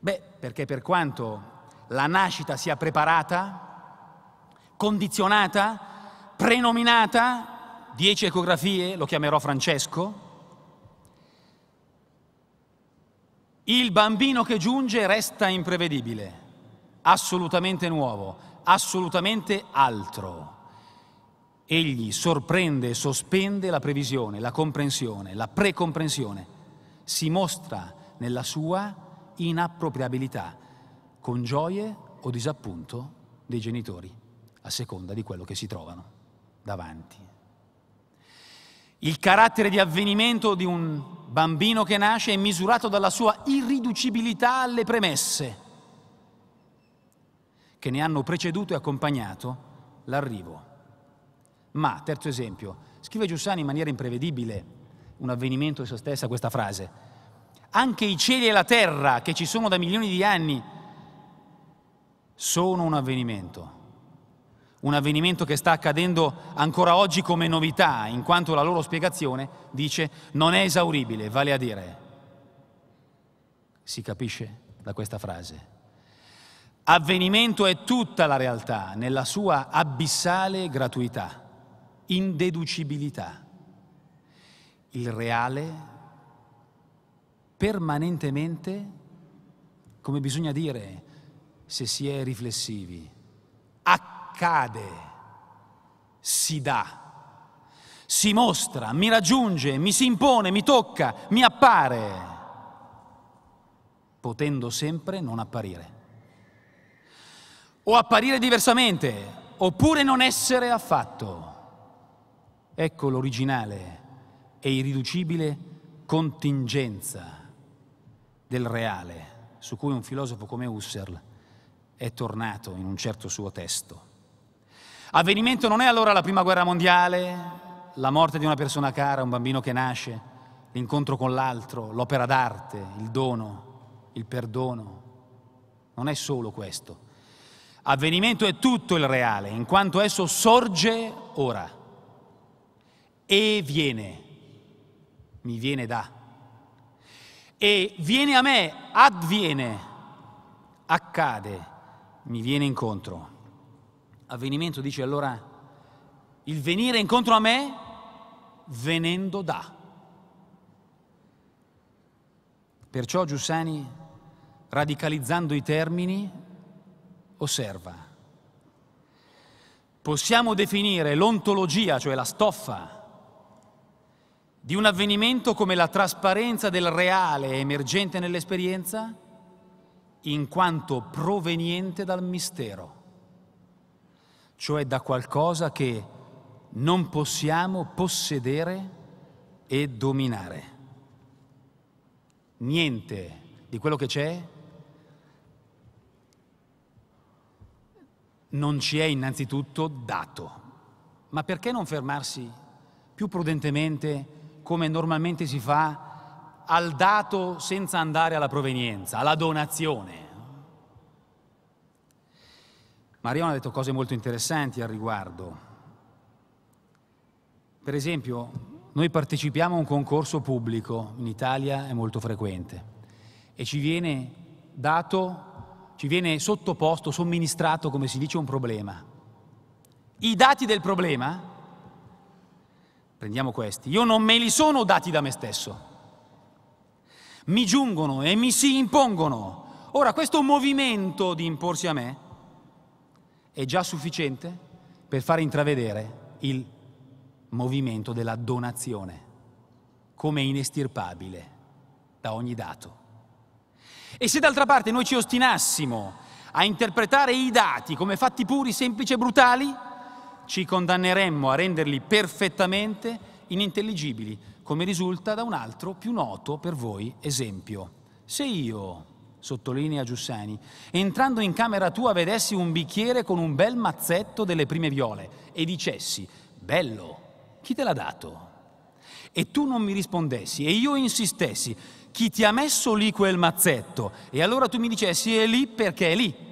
Beh, perché per quanto la nascita sia preparata, condizionata, prenominata, dieci ecografie, lo chiamerò Francesco. Il bambino che giunge resta imprevedibile, assolutamente nuovo, assolutamente altro. Egli sorprende e sospende la previsione, la comprensione, la precomprensione. Si mostra nella sua inappropriabilità, con gioie o disappunto dei genitori, a seconda di quello che si trovano davanti. Il carattere di avvenimento di un bambino che nasce è misurato dalla sua irriducibilità alle premesse che ne hanno preceduto e accompagnato l'arrivo. Ma, terzo esempio, scrive Giussani in maniera imprevedibile un avvenimento di se stessa questa frase. Anche i cieli e la terra che ci sono da milioni di anni sono un avvenimento un avvenimento che sta accadendo ancora oggi come novità, in quanto la loro spiegazione dice non è esauribile, vale a dire, si capisce da questa frase, avvenimento è tutta la realtà nella sua abissale gratuità, indeducibilità. Il reale permanentemente, come bisogna dire se si è riflessivi, accade accade, si dà, si mostra, mi raggiunge, mi si impone, mi tocca, mi appare, potendo sempre non apparire. O apparire diversamente, oppure non essere affatto. Ecco l'originale e irriducibile contingenza del reale, su cui un filosofo come Husserl è tornato in un certo suo testo. Avvenimento non è allora la prima guerra mondiale, la morte di una persona cara, un bambino che nasce, l'incontro con l'altro, l'opera d'arte, il dono, il perdono. Non è solo questo. Avvenimento è tutto il reale, in quanto esso sorge ora e viene, mi viene da, e viene a me, avviene, accade, mi viene incontro avvenimento dice allora il venire incontro a me venendo da. Perciò Giussani, radicalizzando i termini, osserva. Possiamo definire l'ontologia, cioè la stoffa, di un avvenimento come la trasparenza del reale emergente nell'esperienza, in quanto proveniente dal mistero cioè da qualcosa che non possiamo possedere e dominare. Niente di quello che c'è non ci è innanzitutto dato. Ma perché non fermarsi più prudentemente, come normalmente si fa, al dato senza andare alla provenienza, alla donazione? Marion ha detto cose molto interessanti al riguardo. Per esempio, noi partecipiamo a un concorso pubblico, in Italia è molto frequente, e ci viene dato, ci viene sottoposto, somministrato, come si dice, un problema. I dati del problema, prendiamo questi, io non me li sono dati da me stesso. Mi giungono e mi si impongono. Ora, questo movimento di imporsi a me è già sufficiente per far intravedere il movimento della donazione come inestirpabile da ogni dato. E se d'altra parte noi ci ostinassimo a interpretare i dati come fatti puri, semplici e brutali, ci condanneremmo a renderli perfettamente inintelligibili, come risulta da un altro più noto per voi esempio. Se io sottolinea Giussani, entrando in camera tua vedessi un bicchiere con un bel mazzetto delle prime viole e dicessi, bello, chi te l'ha dato? E tu non mi rispondessi e io insistessi, chi ti ha messo lì quel mazzetto? E allora tu mi dicessi, è lì perché è lì.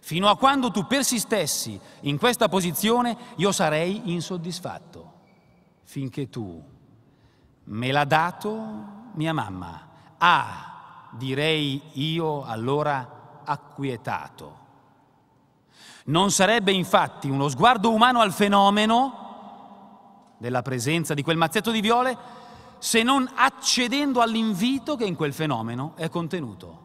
Fino a quando tu persistessi in questa posizione, io sarei insoddisfatto, finché tu me l'ha dato mia mamma. Ah, direi io allora acquietato. Non sarebbe infatti uno sguardo umano al fenomeno della presenza di quel mazzetto di viole se non accedendo all'invito che in quel fenomeno è contenuto.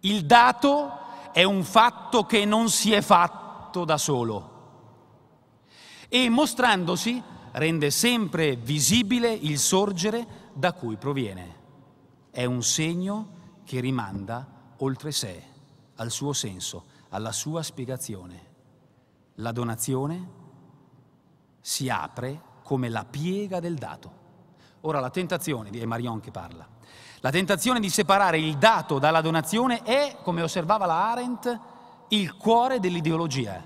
Il dato è un fatto che non si è fatto da solo e mostrandosi rende sempre visibile il sorgere da cui proviene è un segno che rimanda oltre sé, al suo senso, alla sua spiegazione. La donazione si apre come la piega del dato. Ora la tentazione, è Marion che parla, la tentazione di separare il dato dalla donazione è, come osservava la Arendt, il cuore dell'ideologia.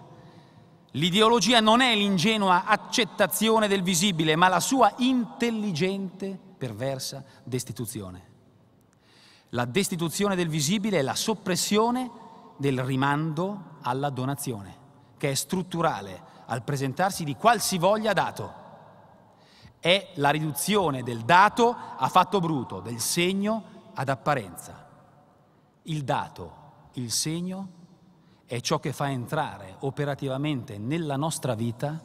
L'ideologia non è l'ingenua accettazione del visibile, ma la sua intelligente, perversa destituzione la destituzione del visibile e la soppressione del rimando alla donazione, che è strutturale al presentarsi di qualsivoglia dato. È la riduzione del dato a fatto bruto, del segno ad apparenza. Il dato, il segno, è ciò che fa entrare operativamente nella nostra vita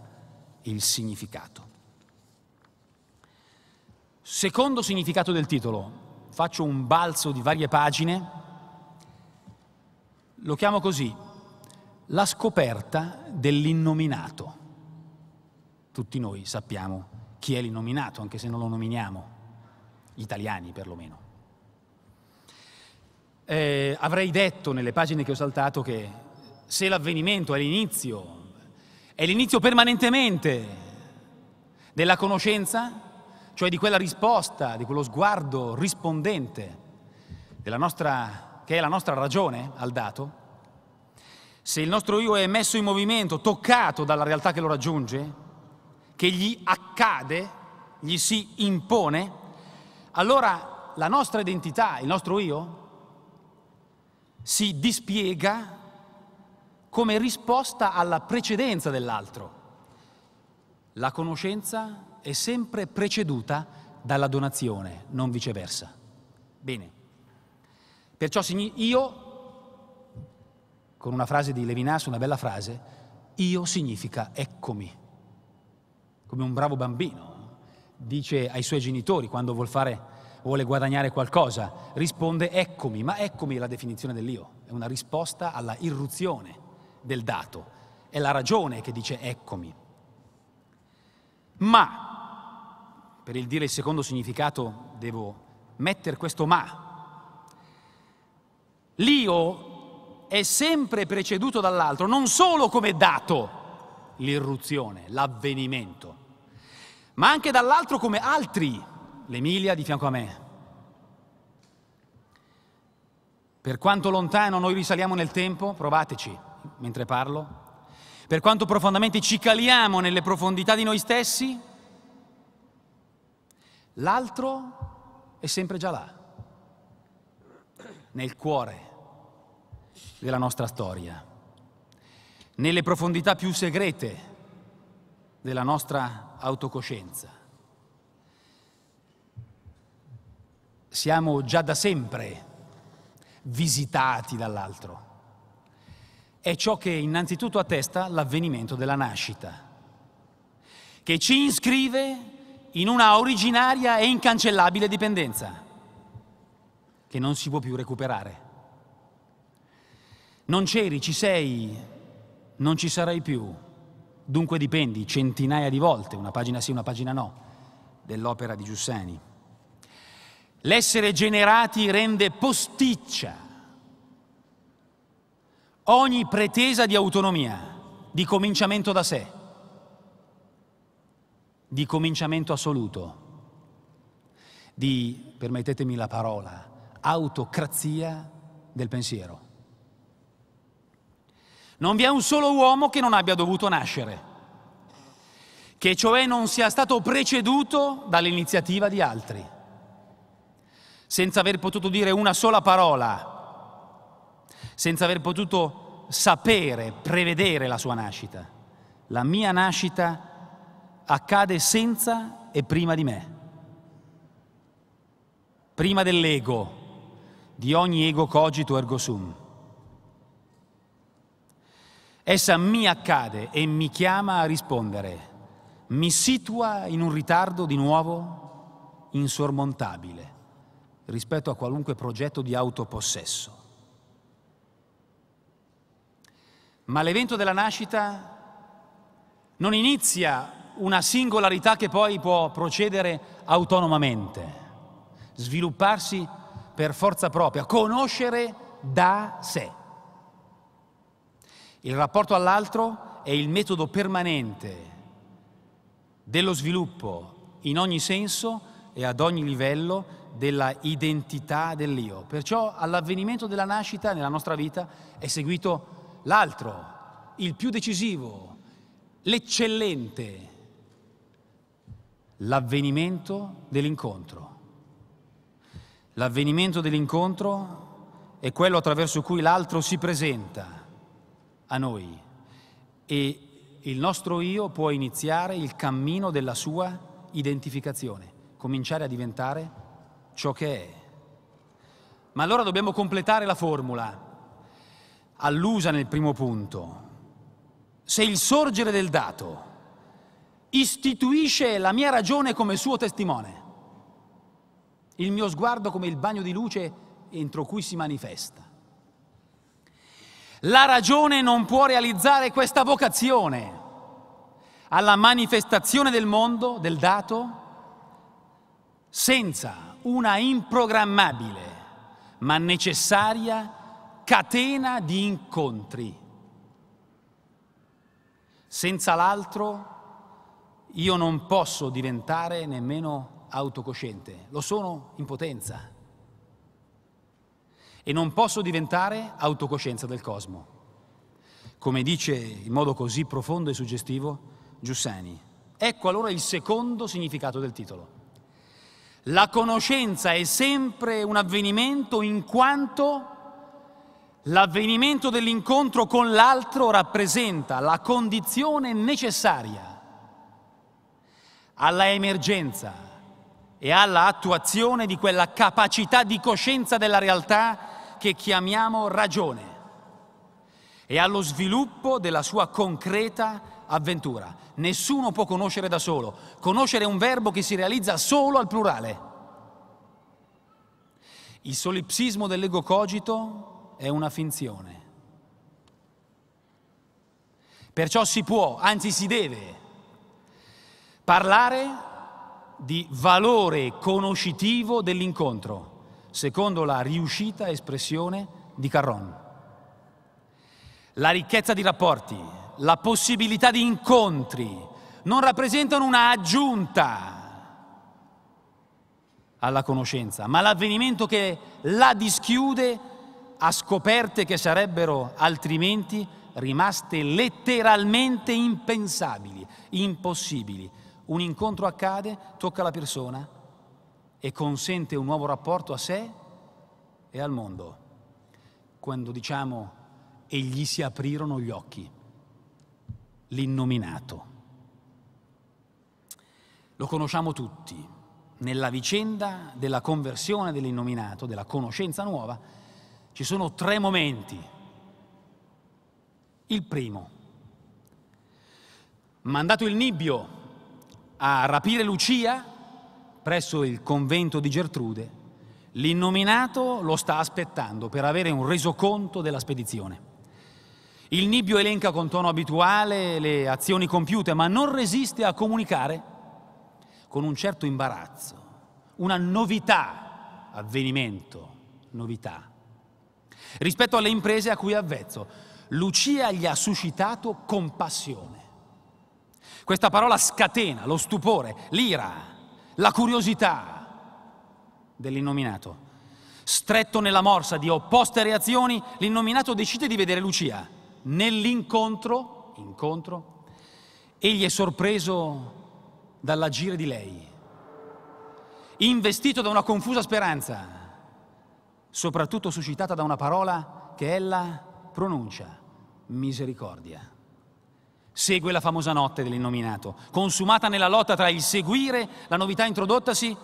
il significato. Secondo significato del titolo, faccio un balzo di varie pagine, lo chiamo così, la scoperta dell'innominato. Tutti noi sappiamo chi è l'innominato, anche se non lo nominiamo, gli italiani perlomeno. Eh, avrei detto nelle pagine che ho saltato che se l'avvenimento è l'inizio, è l'inizio permanentemente della conoscenza, cioè di quella risposta, di quello sguardo rispondente nostra, che è la nostra ragione al dato, se il nostro io è messo in movimento, toccato dalla realtà che lo raggiunge, che gli accade, gli si impone, allora la nostra identità, il nostro io, si dispiega come risposta alla precedenza dell'altro. La conoscenza è sempre preceduta dalla donazione, non viceversa. Bene. Perciò io, con una frase di Levinas, una bella frase, io significa eccomi, come un bravo bambino dice ai suoi genitori quando vuol fare, vuole guadagnare qualcosa, risponde eccomi, ma eccomi è la definizione dell'io, è una risposta alla irruzione del dato, è la ragione che dice eccomi. Ma per il dire il secondo significato devo mettere questo ma. L'io è sempre preceduto dall'altro, non solo come dato l'irruzione, l'avvenimento, ma anche dall'altro come altri, l'Emilia di fianco a me. Per quanto lontano noi risaliamo nel tempo, provateci mentre parlo, per quanto profondamente ci caliamo nelle profondità di noi stessi, L'altro è sempre già là, nel cuore della nostra storia, nelle profondità più segrete della nostra autocoscienza. Siamo già da sempre visitati dall'altro. È ciò che innanzitutto attesta l'avvenimento della nascita, che ci iscrive in una originaria e incancellabile dipendenza che non si può più recuperare. Non c'eri, ci sei, non ci sarai più. Dunque dipendi centinaia di volte, una pagina sì, una pagina no, dell'opera di Giussani. L'essere generati rende posticcia ogni pretesa di autonomia, di cominciamento da sé di cominciamento assoluto, di, permettetemi la parola, autocrazia del pensiero. Non vi è un solo uomo che non abbia dovuto nascere, che cioè non sia stato preceduto dall'iniziativa di altri, senza aver potuto dire una sola parola, senza aver potuto sapere, prevedere la sua nascita. La mia nascita accade senza e prima di me, prima dell'ego, di ogni ego cogito ergo sum. Essa mi accade e mi chiama a rispondere, mi situa in un ritardo di nuovo insormontabile rispetto a qualunque progetto di autopossesso. Ma l'evento della nascita non inizia una singolarità che poi può procedere autonomamente, svilupparsi per forza propria, conoscere da sé. Il rapporto all'altro è il metodo permanente dello sviluppo in ogni senso e ad ogni livello della identità dell'io. Perciò all'avvenimento della nascita nella nostra vita è seguito l'altro, il più decisivo, l'eccellente, l'avvenimento dell'incontro. L'avvenimento dell'incontro è quello attraverso cui l'altro si presenta a noi e il nostro io può iniziare il cammino della sua identificazione, cominciare a diventare ciò che è. Ma allora dobbiamo completare la formula, allusa nel primo punto. Se il sorgere del dato istituisce la mia ragione come suo testimone, il mio sguardo come il bagno di luce entro cui si manifesta. La ragione non può realizzare questa vocazione alla manifestazione del mondo, del dato, senza una improgrammabile ma necessaria catena di incontri. Senza l'altro io non posso diventare nemmeno autocosciente, lo sono in potenza. E non posso diventare autocoscienza del cosmo. Come dice in modo così profondo e suggestivo Giussani. Ecco allora il secondo significato del titolo. La conoscenza è sempre un avvenimento in quanto l'avvenimento dell'incontro con l'altro rappresenta la condizione necessaria alla emergenza e alla attuazione di quella capacità di coscienza della realtà che chiamiamo ragione e allo sviluppo della sua concreta avventura. Nessuno può conoscere da solo. Conoscere è un verbo che si realizza solo al plurale. Il solipsismo dell'ego cogito è una finzione. Perciò si può, anzi si deve, Parlare di valore conoscitivo dell'incontro, secondo la riuscita espressione di Carron. La ricchezza di rapporti, la possibilità di incontri non rappresentano una aggiunta alla conoscenza, ma l'avvenimento che la dischiude a scoperte che sarebbero altrimenti rimaste letteralmente impensabili, impossibili. Un incontro accade, tocca la persona e consente un nuovo rapporto a sé e al mondo. Quando diciamo e gli si aprirono gli occhi, l'innominato. Lo conosciamo tutti. Nella vicenda della conversione dell'innominato, della conoscenza nuova, ci sono tre momenti. Il primo, mandato il nibbio, a rapire Lucia presso il convento di Gertrude, l'innominato lo sta aspettando per avere un resoconto della spedizione. Il Nibbio elenca con tono abituale le azioni compiute, ma non resiste a comunicare con un certo imbarazzo, una novità, avvenimento, novità, rispetto alle imprese a cui è avvezzo. Lucia gli ha suscitato compassione. Questa parola scatena lo stupore, l'ira, la curiosità dell'innominato. Stretto nella morsa di opposte reazioni, l'innominato decide di vedere Lucia. Nell'incontro, incontro, egli è sorpreso dall'agire di lei, investito da una confusa speranza, soprattutto suscitata da una parola che ella pronuncia, misericordia. Segue la famosa notte dell'innominato, consumata nella lotta tra il seguire, la novità introdottasi,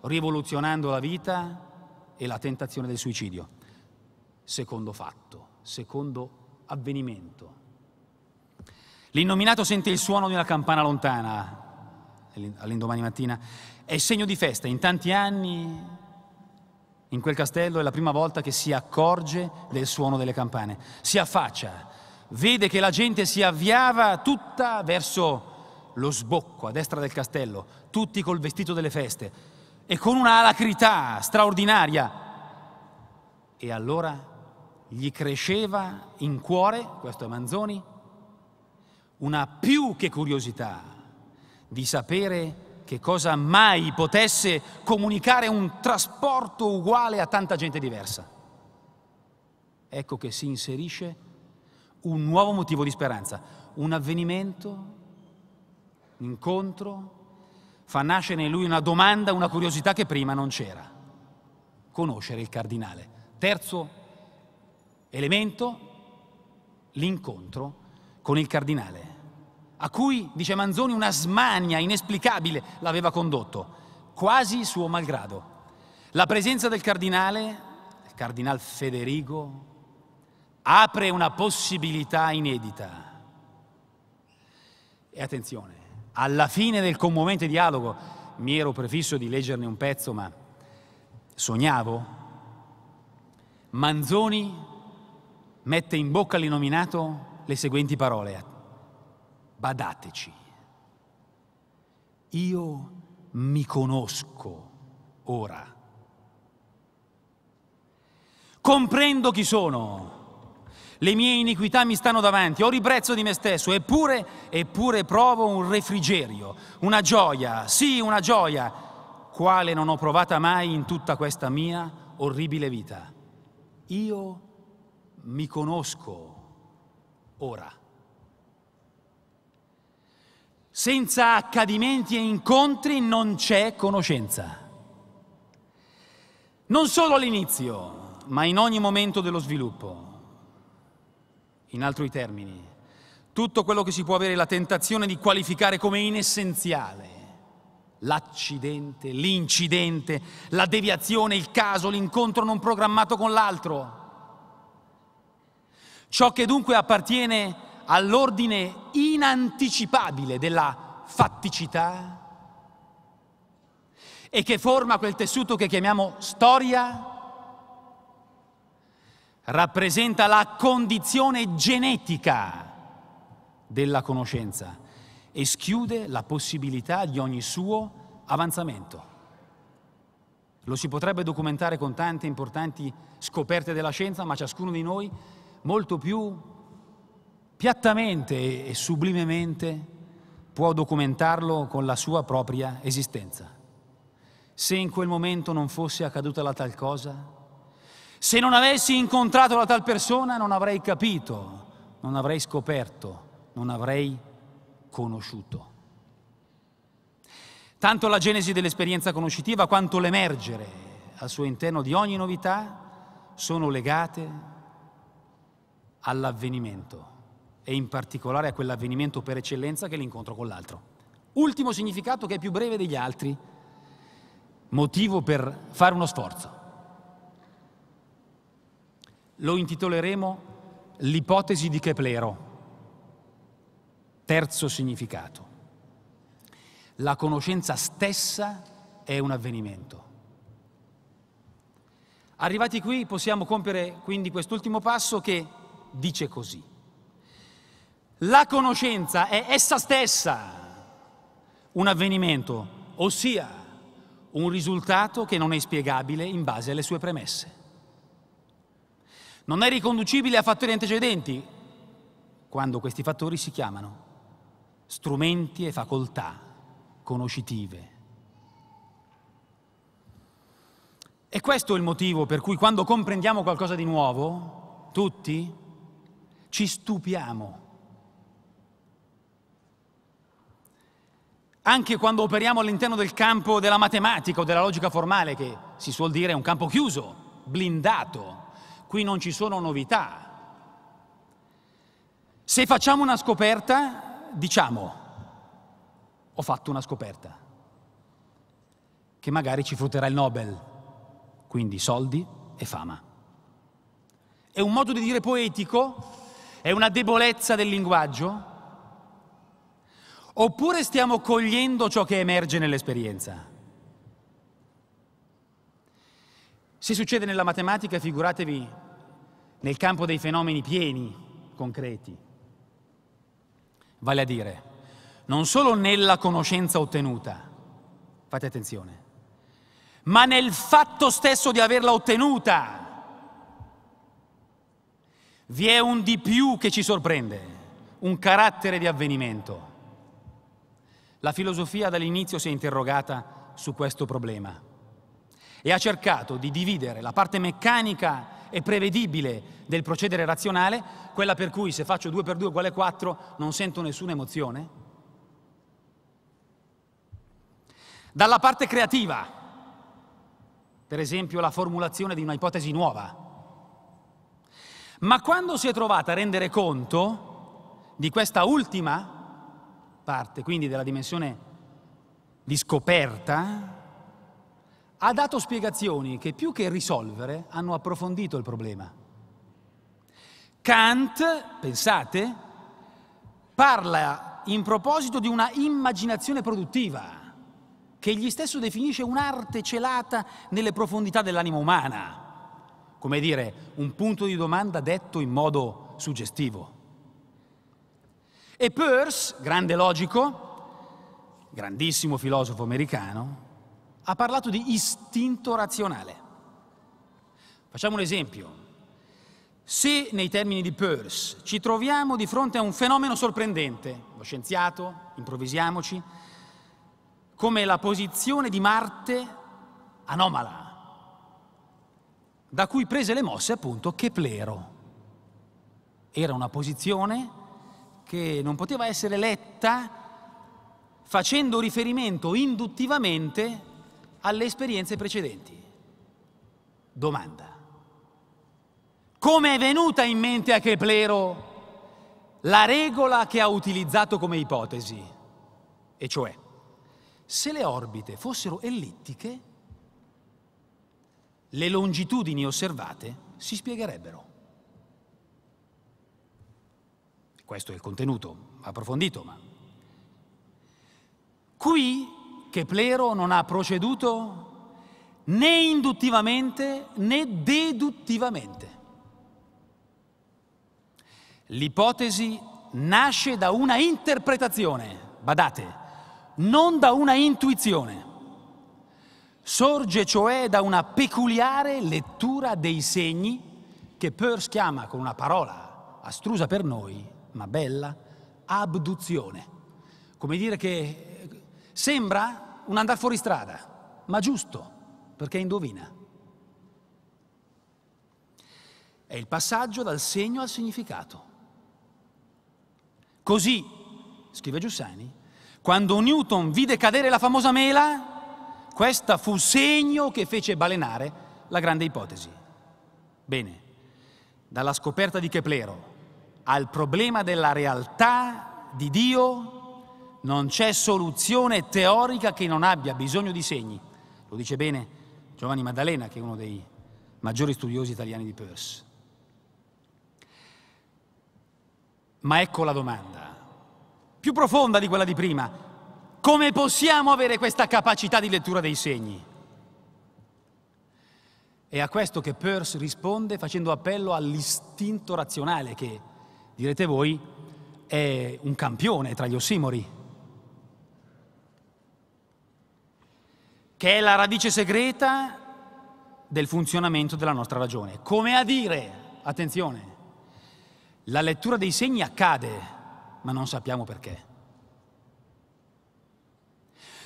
rivoluzionando la vita e la tentazione del suicidio. Secondo fatto, secondo avvenimento. L'innominato sente il suono di una campana lontana all'indomani mattina. È segno di festa. In tanti anni in quel castello è la prima volta che si accorge del suono delle campane. Si affaccia, vede che la gente si avviava tutta verso lo sbocco a destra del castello, tutti col vestito delle feste e con una alacrità straordinaria. E allora gli cresceva in cuore, questo è Manzoni, una più che curiosità di sapere che cosa mai potesse comunicare un trasporto uguale a tanta gente diversa. Ecco che si inserisce un nuovo motivo di speranza, un avvenimento, un incontro, fa nascere in lui una domanda, una curiosità che prima non c'era. Conoscere il cardinale. Terzo elemento, l'incontro con il cardinale, a cui, dice Manzoni, una smania inesplicabile l'aveva condotto, quasi suo malgrado. La presenza del cardinale, il cardinal Federigo, apre una possibilità inedita. E attenzione, alla fine del commovente dialogo, mi ero prefisso di leggerne un pezzo, ma sognavo, Manzoni mette in bocca all'innominato le seguenti parole. Badateci, io mi conosco ora. Comprendo chi sono le mie iniquità mi stanno davanti, ho ribrezzo di me stesso, eppure, eppure provo un refrigerio, una gioia, sì, una gioia, quale non ho provata mai in tutta questa mia orribile vita. Io mi conosco ora. Senza accadimenti e incontri non c'è conoscenza. Non solo all'inizio, ma in ogni momento dello sviluppo. In altri termini, tutto quello che si può avere la tentazione di qualificare come inessenziale, l'accidente, l'incidente, la deviazione, il caso, l'incontro non programmato con l'altro. Ciò che dunque appartiene all'ordine inanticipabile della fatticità e che forma quel tessuto che chiamiamo storia rappresenta la condizione genetica della conoscenza e schiude la possibilità di ogni suo avanzamento. Lo si potrebbe documentare con tante importanti scoperte della scienza, ma ciascuno di noi molto più piattamente e sublimemente può documentarlo con la sua propria esistenza. Se in quel momento non fosse accaduta la tal cosa, se non avessi incontrato la tal persona non avrei capito, non avrei scoperto, non avrei conosciuto. Tanto la genesi dell'esperienza conoscitiva quanto l'emergere al suo interno di ogni novità sono legate all'avvenimento e in particolare a quell'avvenimento per eccellenza che è l'incontro con l'altro. Ultimo significato che è più breve degli altri, motivo per fare uno sforzo lo intitoleremo L'ipotesi di Keplero. Terzo significato. La conoscenza stessa è un avvenimento. Arrivati qui possiamo compiere quindi quest'ultimo passo che dice così. La conoscenza è essa stessa un avvenimento, ossia un risultato che non è spiegabile in base alle sue premesse non è riconducibile a fattori antecedenti, quando questi fattori si chiamano strumenti e facoltà conoscitive. E questo è il motivo per cui quando comprendiamo qualcosa di nuovo, tutti ci stupiamo. Anche quando operiamo all'interno del campo della matematica o della logica formale, che si suol dire è un campo chiuso, blindato, qui non ci sono novità. Se facciamo una scoperta, diciamo, ho fatto una scoperta, che magari ci frutterà il Nobel, quindi soldi e fama. È un modo di dire poetico? È una debolezza del linguaggio? Oppure stiamo cogliendo ciò che emerge nell'esperienza? Se succede nella matematica, figuratevi nel campo dei fenomeni pieni, concreti. Vale a dire, non solo nella conoscenza ottenuta, fate attenzione, ma nel fatto stesso di averla ottenuta. Vi è un di più che ci sorprende, un carattere di avvenimento. La filosofia dall'inizio si è interrogata su questo problema e ha cercato di dividere la parte meccanica e prevedibile del procedere razionale, quella per cui se faccio 2 per 2 uguale 4 non sento nessuna emozione, dalla parte creativa, per esempio la formulazione di una ipotesi nuova. Ma quando si è trovata a rendere conto di questa ultima parte, quindi della dimensione di scoperta, ha dato spiegazioni che più che risolvere hanno approfondito il problema. Kant, pensate, parla in proposito di una immaginazione produttiva, che egli stesso definisce un'arte celata nelle profondità dell'anima umana, come dire, un punto di domanda detto in modo suggestivo. E Peirce, grande logico, grandissimo filosofo americano, ha parlato di istinto razionale. Facciamo un esempio. Se nei termini di Peirce ci troviamo di fronte a un fenomeno sorprendente, lo scienziato, improvvisiamoci, come la posizione di Marte anomala, da cui prese le mosse appunto Keplero. Era una posizione che non poteva essere letta facendo riferimento induttivamente alle esperienze precedenti. Domanda. Come è venuta in mente a Keplero la regola che ha utilizzato come ipotesi? E cioè, se le orbite fossero ellittiche, le longitudini osservate si spiegherebbero. Questo è il contenuto approfondito, ma qui che Plero non ha proceduto né induttivamente né deduttivamente. L'ipotesi nasce da una interpretazione, badate, non da una intuizione. Sorge cioè da una peculiare lettura dei segni che Peirce chiama con una parola astrusa per noi, ma bella, abduzione. Come dire che Sembra un andar fuori strada, ma giusto, perché indovina. È il passaggio dal segno al significato. Così, scrive Giussani, quando Newton vide cadere la famosa mela, questa fu segno che fece balenare la grande ipotesi. Bene, dalla scoperta di Keplero al problema della realtà di Dio non c'è soluzione teorica che non abbia bisogno di segni. Lo dice bene Giovanni Maddalena, che è uno dei maggiori studiosi italiani di Peirce. Ma ecco la domanda, più profonda di quella di prima. Come possiamo avere questa capacità di lettura dei segni? È a questo che Peirce risponde facendo appello all'istinto razionale che, direte voi, è un campione tra gli ossimori. che è la radice segreta del funzionamento della nostra ragione. Come a dire, attenzione, la lettura dei segni accade, ma non sappiamo perché.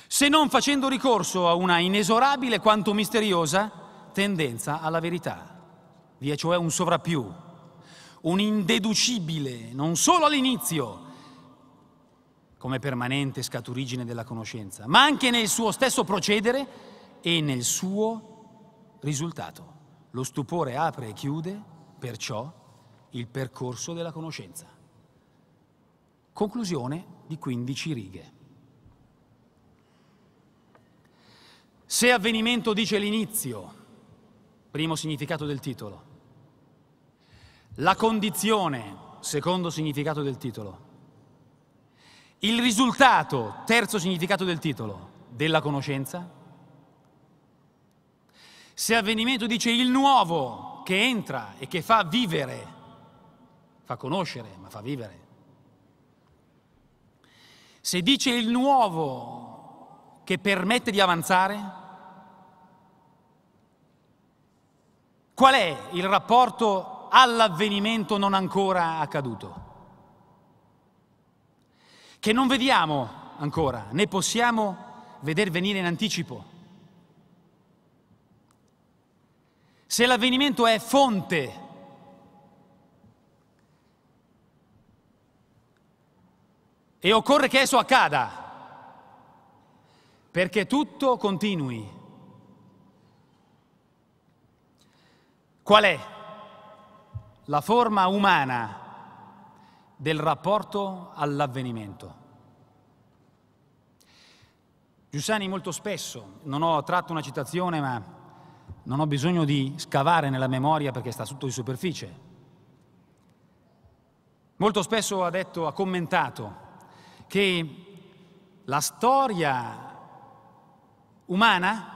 Se non facendo ricorso a una inesorabile quanto misteriosa tendenza alla verità. Vi è cioè un sovrappiù, un indeducibile, non solo all'inizio, come permanente scaturigine della conoscenza, ma anche nel suo stesso procedere e nel suo risultato. Lo stupore apre e chiude, perciò, il percorso della conoscenza. Conclusione di 15 righe. Se avvenimento dice l'inizio, primo significato del titolo, la condizione, secondo significato del titolo, il risultato, terzo significato del titolo, della conoscenza. Se avvenimento dice il nuovo che entra e che fa vivere, fa conoscere, ma fa vivere. Se dice il nuovo che permette di avanzare, qual è il rapporto all'avvenimento non ancora accaduto? che non vediamo ancora, né possiamo veder venire in anticipo. Se l'avvenimento è fonte e occorre che esso accada, perché tutto continui. Qual è la forma umana del rapporto all'avvenimento. Giussani molto spesso, non ho tratto una citazione ma non ho bisogno di scavare nella memoria perché sta sotto di superficie, molto spesso ha detto, ha commentato che la storia umana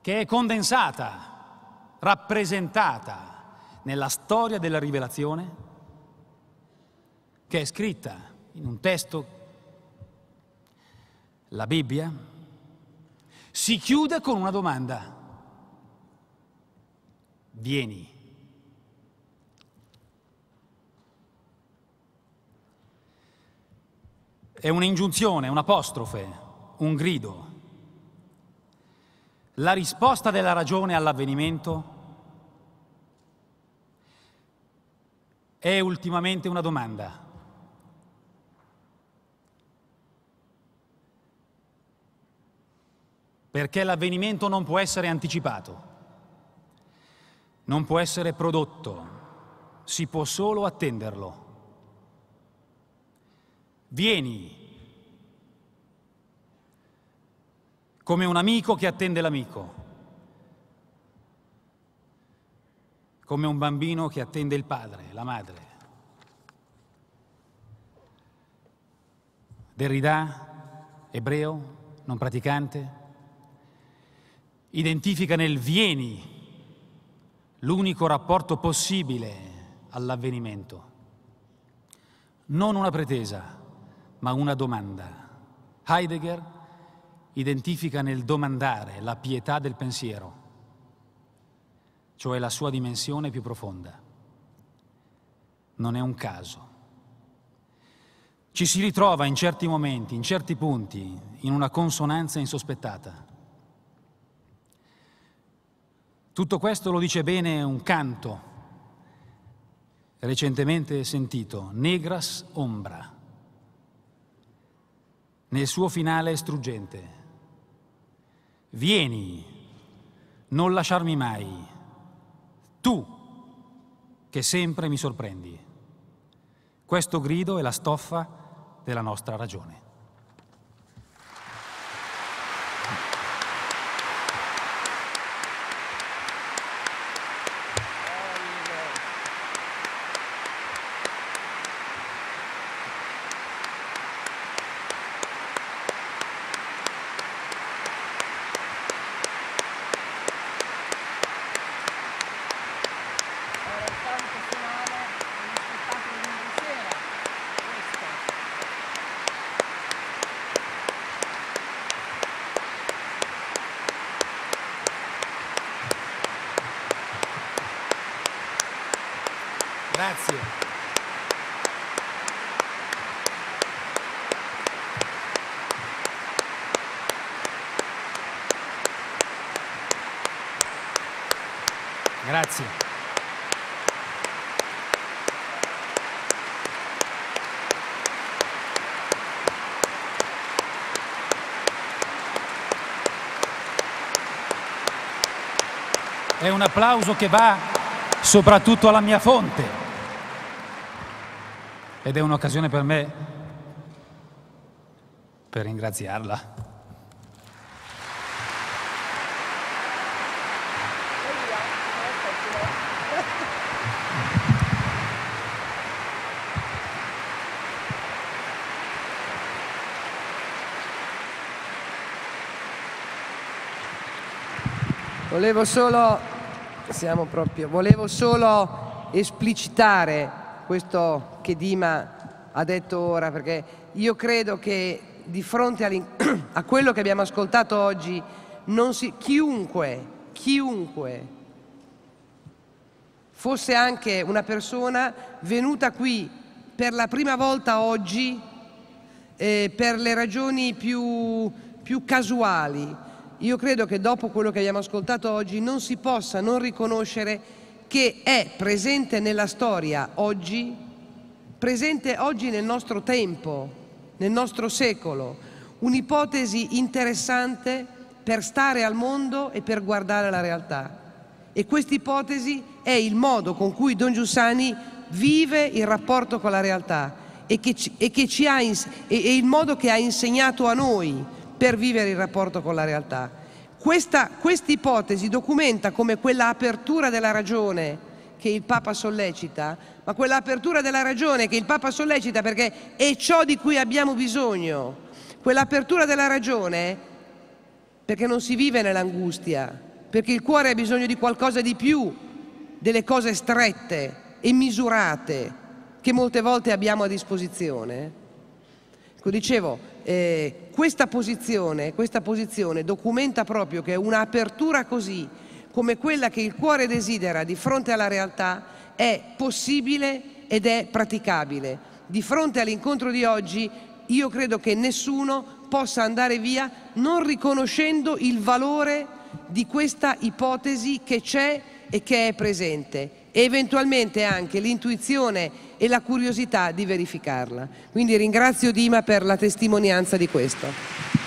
che è condensata, rappresentata nella storia della rivelazione, che è scritta in un testo, la Bibbia, si chiude con una domanda. Vieni. È un'ingiunzione, un'apostrofe, un grido. La risposta della ragione all'avvenimento è ultimamente una domanda. perché l'avvenimento non può essere anticipato, non può essere prodotto, si può solo attenderlo. Vieni come un amico che attende l'amico, come un bambino che attende il padre, la madre. Derrida, ebreo, non praticante, identifica nel vieni l'unico rapporto possibile all'avvenimento. Non una pretesa, ma una domanda. Heidegger identifica nel domandare la pietà del pensiero, cioè la sua dimensione più profonda. Non è un caso. Ci si ritrova in certi momenti, in certi punti, in una consonanza insospettata. Tutto questo lo dice bene un canto recentemente sentito, Negras Ombra, nel suo finale struggente. Vieni, non lasciarmi mai, tu che sempre mi sorprendi. Questo grido è la stoffa della nostra ragione. applauso che va soprattutto alla mia fonte. Ed è un'occasione per me per ringraziarla. Volevo solo siamo proprio... Volevo solo esplicitare questo che Dima ha detto ora, perché io credo che di fronte a quello che abbiamo ascoltato oggi, si... chiunque, chiunque fosse anche una persona venuta qui per la prima volta oggi eh, per le ragioni più, più casuali, io credo che dopo quello che abbiamo ascoltato oggi non si possa non riconoscere che è presente nella storia oggi, presente oggi nel nostro tempo, nel nostro secolo, un'ipotesi interessante per stare al mondo e per guardare la realtà. E questa ipotesi è il modo con cui Don Giussani vive il rapporto con la realtà e, ci, e, ci ha, e il modo che ha insegnato a noi per vivere il rapporto con la realtà. Questa ipotesi documenta come quella apertura della ragione che il Papa sollecita, ma quella apertura della ragione che il Papa sollecita perché è ciò di cui abbiamo bisogno, quell'apertura della ragione perché non si vive nell'angustia, perché il cuore ha bisogno di qualcosa di più delle cose strette e misurate che molte volte abbiamo a disposizione. Ecco, dicevo, eh, questa, posizione, questa posizione documenta proprio che un'apertura così come quella che il cuore desidera di fronte alla realtà è possibile ed è praticabile. Di fronte all'incontro di oggi io credo che nessuno possa andare via non riconoscendo il valore di questa ipotesi che c'è e che è presente e eventualmente anche l'intuizione e la curiosità di verificarla. Quindi ringrazio Dima per la testimonianza di questo.